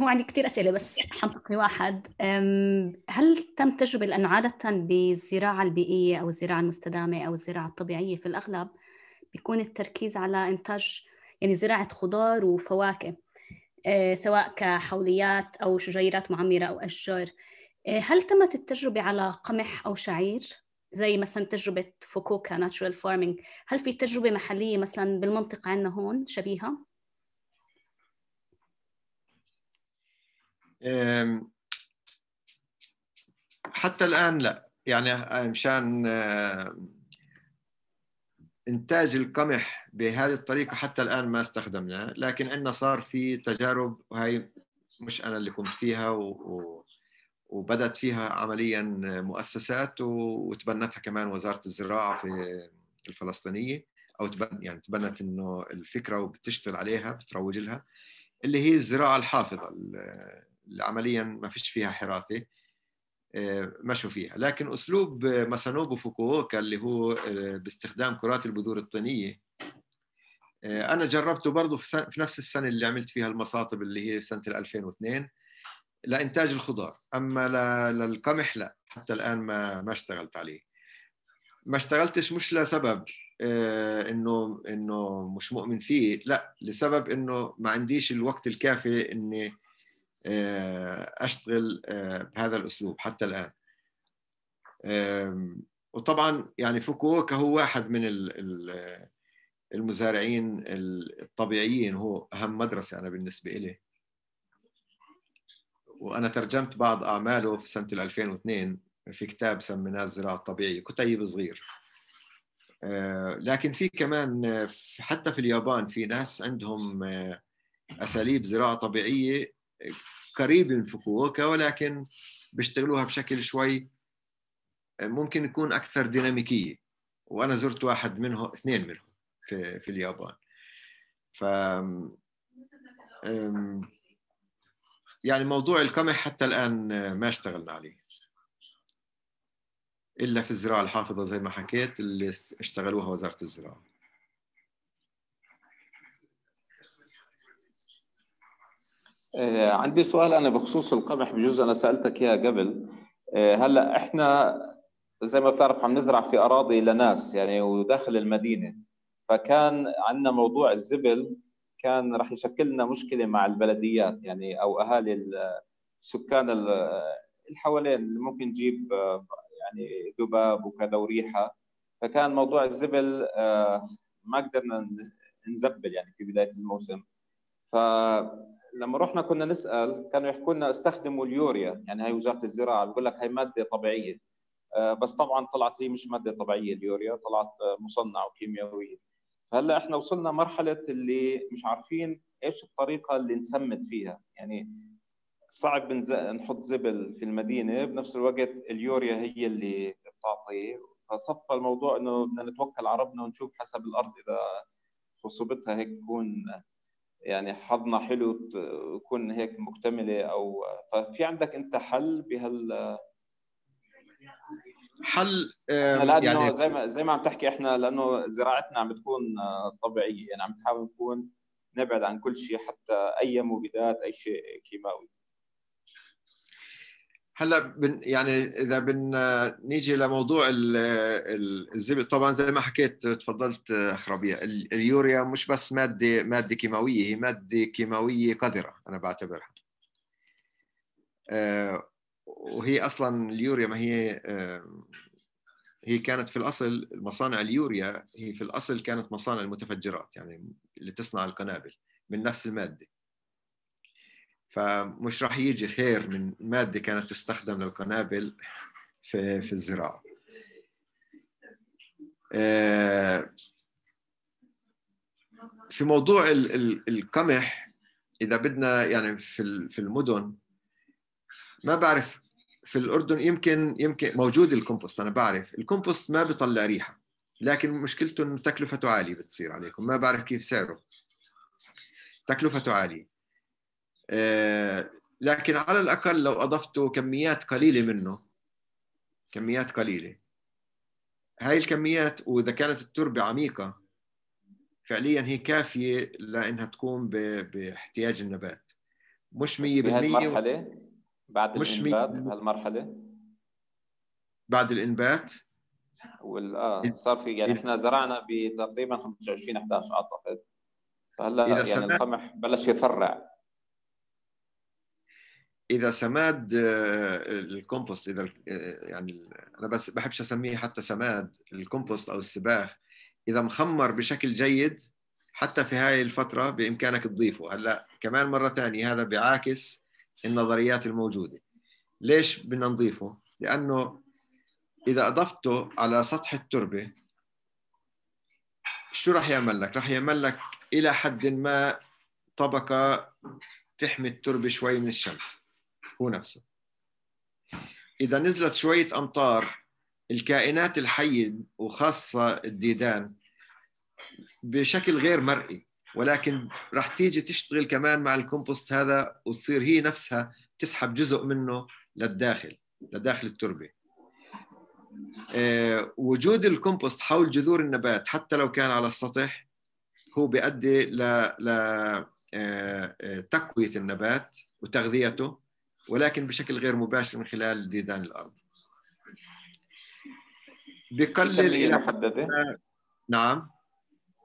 هو عندي كثير أسئلة بس حنطقي واحد هل تم تجربة لأن عادة بالزراعة البيئية أو الزراعة المستدامة أو الزراعة الطبيعية في الأغلب بيكون التركيز على إنتاج يعني زراعة خضار وفواكه أه، سواء كحوليات أو شجيرات معمرة أو أشجار أه، هل تمت التجربة على قمح أو شعير؟ زي مثلا تجربة فوكوكا ناتشورال فارمينج هل في تجربة محلية مثلا بالمنطقة عندنا هون شبيهة؟ حتى الآن لا يعني أه، مشان أه، إنتاج القمح بهذه الطريقة حتى الآن ما استخدمناه لكن عندنا صار في تجارب وهي مش أنا اللي قمت فيها و... وبدأت فيها عمليا مؤسسات وتبنتها كمان وزارة الزراعة في الفلسطينية أو يعني تبنت إنه الفكرة وبتشتغل عليها بتروج لها اللي هي الزراعة الحافظة عمليا ما فيش فيها حراثه آه، مشوا فيها لكن اسلوب آه، ماسانوبو فوكوكا اللي هو آه، باستخدام كرات البذور الطينيه انا جربته برضه في نفس السنه اللي عملت فيها المصاطب اللي هي سنه 2002 لانتاج الخضار اما للقمح لا حتى الان ما ما اشتغلت عليه ما اشتغلتش مش لسبب انه انه مش مؤمن فيه لا لسبب انه ما عنديش الوقت الكافي اني آه، اشتغل آه، بهذا الاسلوب حتى الان آه، وطبعا يعني فوكوكا هو واحد من المزارعين الطبيعيين هو اهم مدرسه انا بالنسبه لي وانا ترجمت بعض اعماله في سنه 2002 في كتاب سميناه الزراعه الطبيعيه كتيب صغير لكن في كمان حتى في اليابان في ناس عندهم اساليب زراعه طبيعيه قريب من فوكوكا ولكن بيشتغلوها بشكل شوي آه، ممكن يكون اكثر ديناميكيه وانا زرت واحد منهم اثنين منهم في في اليابان ف يعني موضوع القمح حتى الان آه، ما اشتغلنا عليه الا في الزراعه الحافظه زي ما حكيت اللي اشتغلوها وزاره الزراعه آه، عندي سؤال انا بخصوص القمح بجوز انا سالتك اياه قبل آه، هلا احنا زي ما بتعرف عم نزرع في اراضي لناس يعني وداخل المدينه فكان عندنا موضوع الزبل كان راح يشكل لنا مشكله مع البلديات يعني او اهالي السكان اللي حوالين اللي ممكن نجيب آه، يعني ذباب وكذا وريحه فكان موضوع الزبل ما قدرنا نزبل يعني في بدايه الموسم ف لما رحنا كنا نسال كانوا يحكوا لنا استخدموا اليوريا يعني هي وزاره الزراعه بقول لك هي ماده طبيعيه آه، بس طبعا طلعت هي مش ماده طبيعيه اليوريا طلعت آه، مصنعه وكيميائيه هلا احنا وصلنا مرحله اللي مش عارفين ايش الطريقه اللي نسمد فيها يعني صعب نحط زبل في المدينه بنفس الوقت اليوريا هي اللي بتعطي فصفى الموضوع انه بدنا نتوكل على ربنا ونشوف حسب الارض اذا خصوبتها هيك تكون يعني حظنا حلو تكون هيك مكتمله او ففي طيب، عندك انت حل بهال حل لانه يعني زي ما زي ما عم تحكي احنا لانه زراعتنا عم بتكون آه، طبيعيه يعني عم نحاول نكون نبعد عن كل شيء حتى اي مبيدات اي شيء كيماوي هلا بن يعني اذا بدنا نيجي لموضوع الزبد طبعا زي ما حكيت تفضلت اخ ربيع اليوريا مش بس ماده ماده كيماويه هي ماده كيماويه قذره انا بعتبرها آه، وهي اصلا اليوريا ما هي آه، هي كانت في الاصل مصانع اليوريا هي في الاصل كانت مصانع المتفجرات يعني اللي تصنع القنابل من نفس الماده فمش راح يجي خير من ماده كانت تستخدم للقنابل في في الزراعه آه، في موضوع القمح اذا بدنا يعني في في المدن ما بعرف في الاردن يمكن يمكن موجود الكومبوست انا بعرف الكومبوست ما بيطلع ريحه لكن مشكلته انه تكلفته عاليه بتصير عليكم ما بعرف كيف سعره تكلفته عاليه آه، لكن على الأقل لو أضفت كميات قليلة منه كميات قليلة هاي الكميات وإذا كانت التربة عميقة فعليا هي كافية لأنها تقوم باحتياج النبات مش 100% بهالمرحلة الانبات مش الإنبات هالمرحله بعد الإنبات وال اه صار في يعني احنا زرعنا بتقريبا 25 11 اعتقد فهلا يعني سمعت... القمح بلش يفرع اذا سماد آه، الكومبوست اذا آه، يعني انا بس بحبش اسميه حتى سماد الكومبوست او السباخ اذا مخمر بشكل جيد حتى في هاي الفتره بامكانك تضيفه هلا كمان مره ثانيه هذا بعاكس النظريات الموجوده ليش بدنا نضيفه لانه اذا اضفته على سطح التربه شو راح يعمل لك راح يعمل لك الى حد ما طبقه تحمي التربه شوي من الشمس هو نفسه إذا نزلت شوية أمطار الكائنات الحية وخاصة الديدان بشكل غير مرئي ولكن راح تيجي تشتغل كمان مع الكومبوست هذا وتصير هي نفسها تسحب جزء منه للداخل لداخل التربة آه، وجود الكومبوست حول جذور النبات حتى لو كان على السطح هو بيؤدي لتقوية آه، آه، النبات وتغذيته ولكن بشكل غير مباشر من خلال ديدان الارض بقلل الى محدده نعم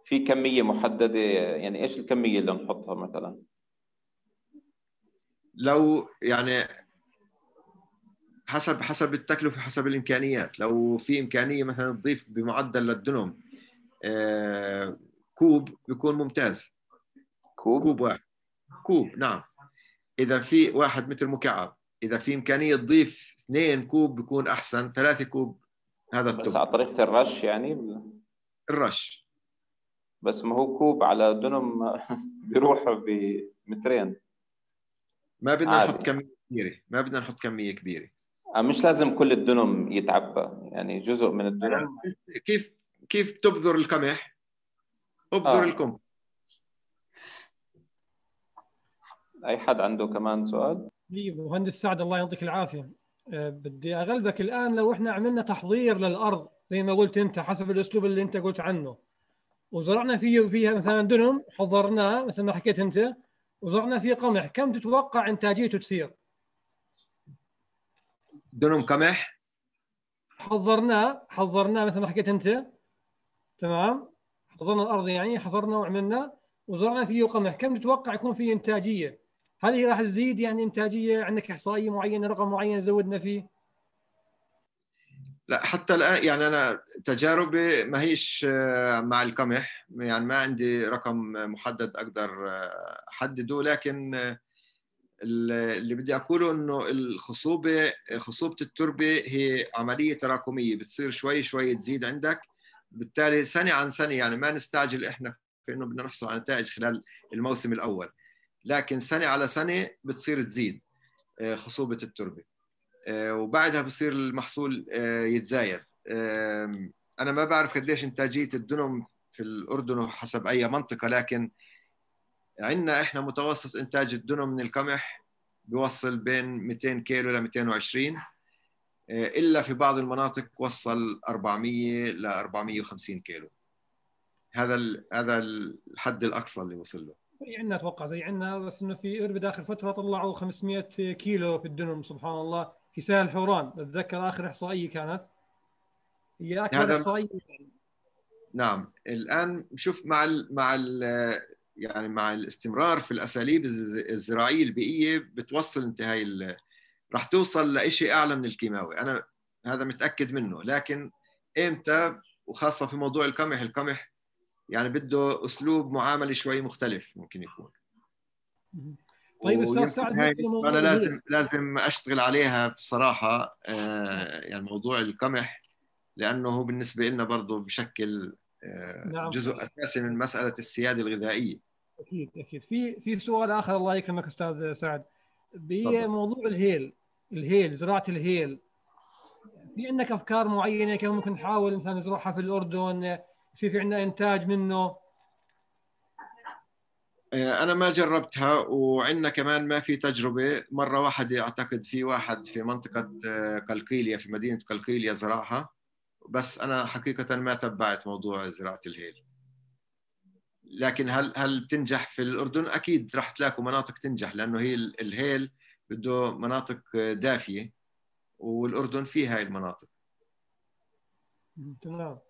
في كميه محدده يعني ايش الكميه اللي نحطها مثلا لو يعني حسب حسب التكلفه حسب الامكانيات لو في امكانيه مثلا تضيف بمعدل للدنم آه، كوب بيكون ممتاز كوب كوب واحد كوب نعم اذا في واحد متر مكعب اذا في امكانيه تضيف اثنين كوب بيكون احسن ثلاثه كوب هذا التوب. بس على طريقه الرش يعني الرش بس ما هو كوب على دنم بيروح بمترين ما بدنا عادي. نحط كميه كبيره ما بدنا نحط كميه كبيره آه، مش لازم كل الدنم يتعبى يعني جزء من الدنم كيف كيف تبذر القمح ابذر آه. الكمح اي حد عنده كمان سؤال؟ لي إيه، مهندس سعد الله يعطيك العافيه آه، بدي اغلبك الان لو احنا عملنا تحضير للارض زي ما قلت انت حسب الاسلوب اللي انت قلت عنه وزرعنا فيه وفيها مثلا دنم حضرناه مثل ما حكيت انت وزرعنا فيه قمح كم تتوقع انتاجيته تصير؟ دنم قمح حضرناه حضرناه مثل ما حكيت انت تمام حضرنا الارض يعني حفرنا وعملنا وزرعنا فيه قمح كم تتوقع يكون فيه انتاجيه؟ هل هي راح تزيد يعني انتاجيه عندك احصائيه معينه رقم معين زودنا فيه لا حتى الان يعني انا تجاربي ما هيش آه، مع القمح يعني ما عندي رقم محدد اقدر آه، احدده لكن آه، اللي بدي اقوله انه الخصوبه خصوبه التربه هي عمليه تراكميه بتصير شوي شوي تزيد عندك بالتالي سنه عن سنه يعني ما نستعجل احنا في انه بدنا نحصل على نتائج خلال الموسم الاول لكن سنه على سنه بتصير تزيد آه، خصوبه التربه آه، وبعدها بصير المحصول آه، يتزايد انا ما بعرف قديش انتاجيه الدنم في الاردن حسب اي منطقه لكن عندنا احنا متوسط انتاج الدنم من القمح بيوصل بين 200 كيلو ل 220 الا في بعض المناطق وصل 400 ل 450 كيلو هذا هذا الحد الاقصى اللي وصل له زي عندنا اتوقع زي عندنا بس انه في اربد اخر فتره طلعوا 500 كيلو في الدنم سبحان الله في سهل حوران اتذكر اخر احصائيه كانت هي اكبر نعم. احصائيه نعم الان شوف مع الـ مع الـ يعني مع الاستمرار في الاساليب الزراعيه البيئيه بتوصل انت هاي راح توصل لشيء اعلى من الكيماوي انا هذا متاكد منه لكن امتى وخاصه في موضوع القمح القمح يعني بده اسلوب معامله شوي مختلف ممكن يكون طيب استاذ سعد انا لازم لازم اشتغل عليها بصراحه آه يعني موضوع القمح لانه هو بالنسبه لنا برضه بشكل آه نعم. جزء اساسي من مساله السياده الغذائيه اكيد اكيد في في سؤال اخر الله يكرمك استاذ سعد بموضوع الهيل الهيل زراعه الهيل في عندك افكار معينه كيف ممكن نحاول مثلا نزرعها في الاردن يصير في عندنا انتاج منه إيه، انا ما جربتها وعندنا كمان ما في تجربه مره واحده اعتقد في واحد في منطقه قلقيليه آه، في مدينه قلقيليه زرعها بس انا حقيقه ما تبعت موضوع زراعه الهيل لكن هل هل بتنجح في الاردن اكيد راح تلاقوا مناطق تنجح لانه هي الهيل بده مناطق آه، دافيه والاردن فيها هاي المناطق تمام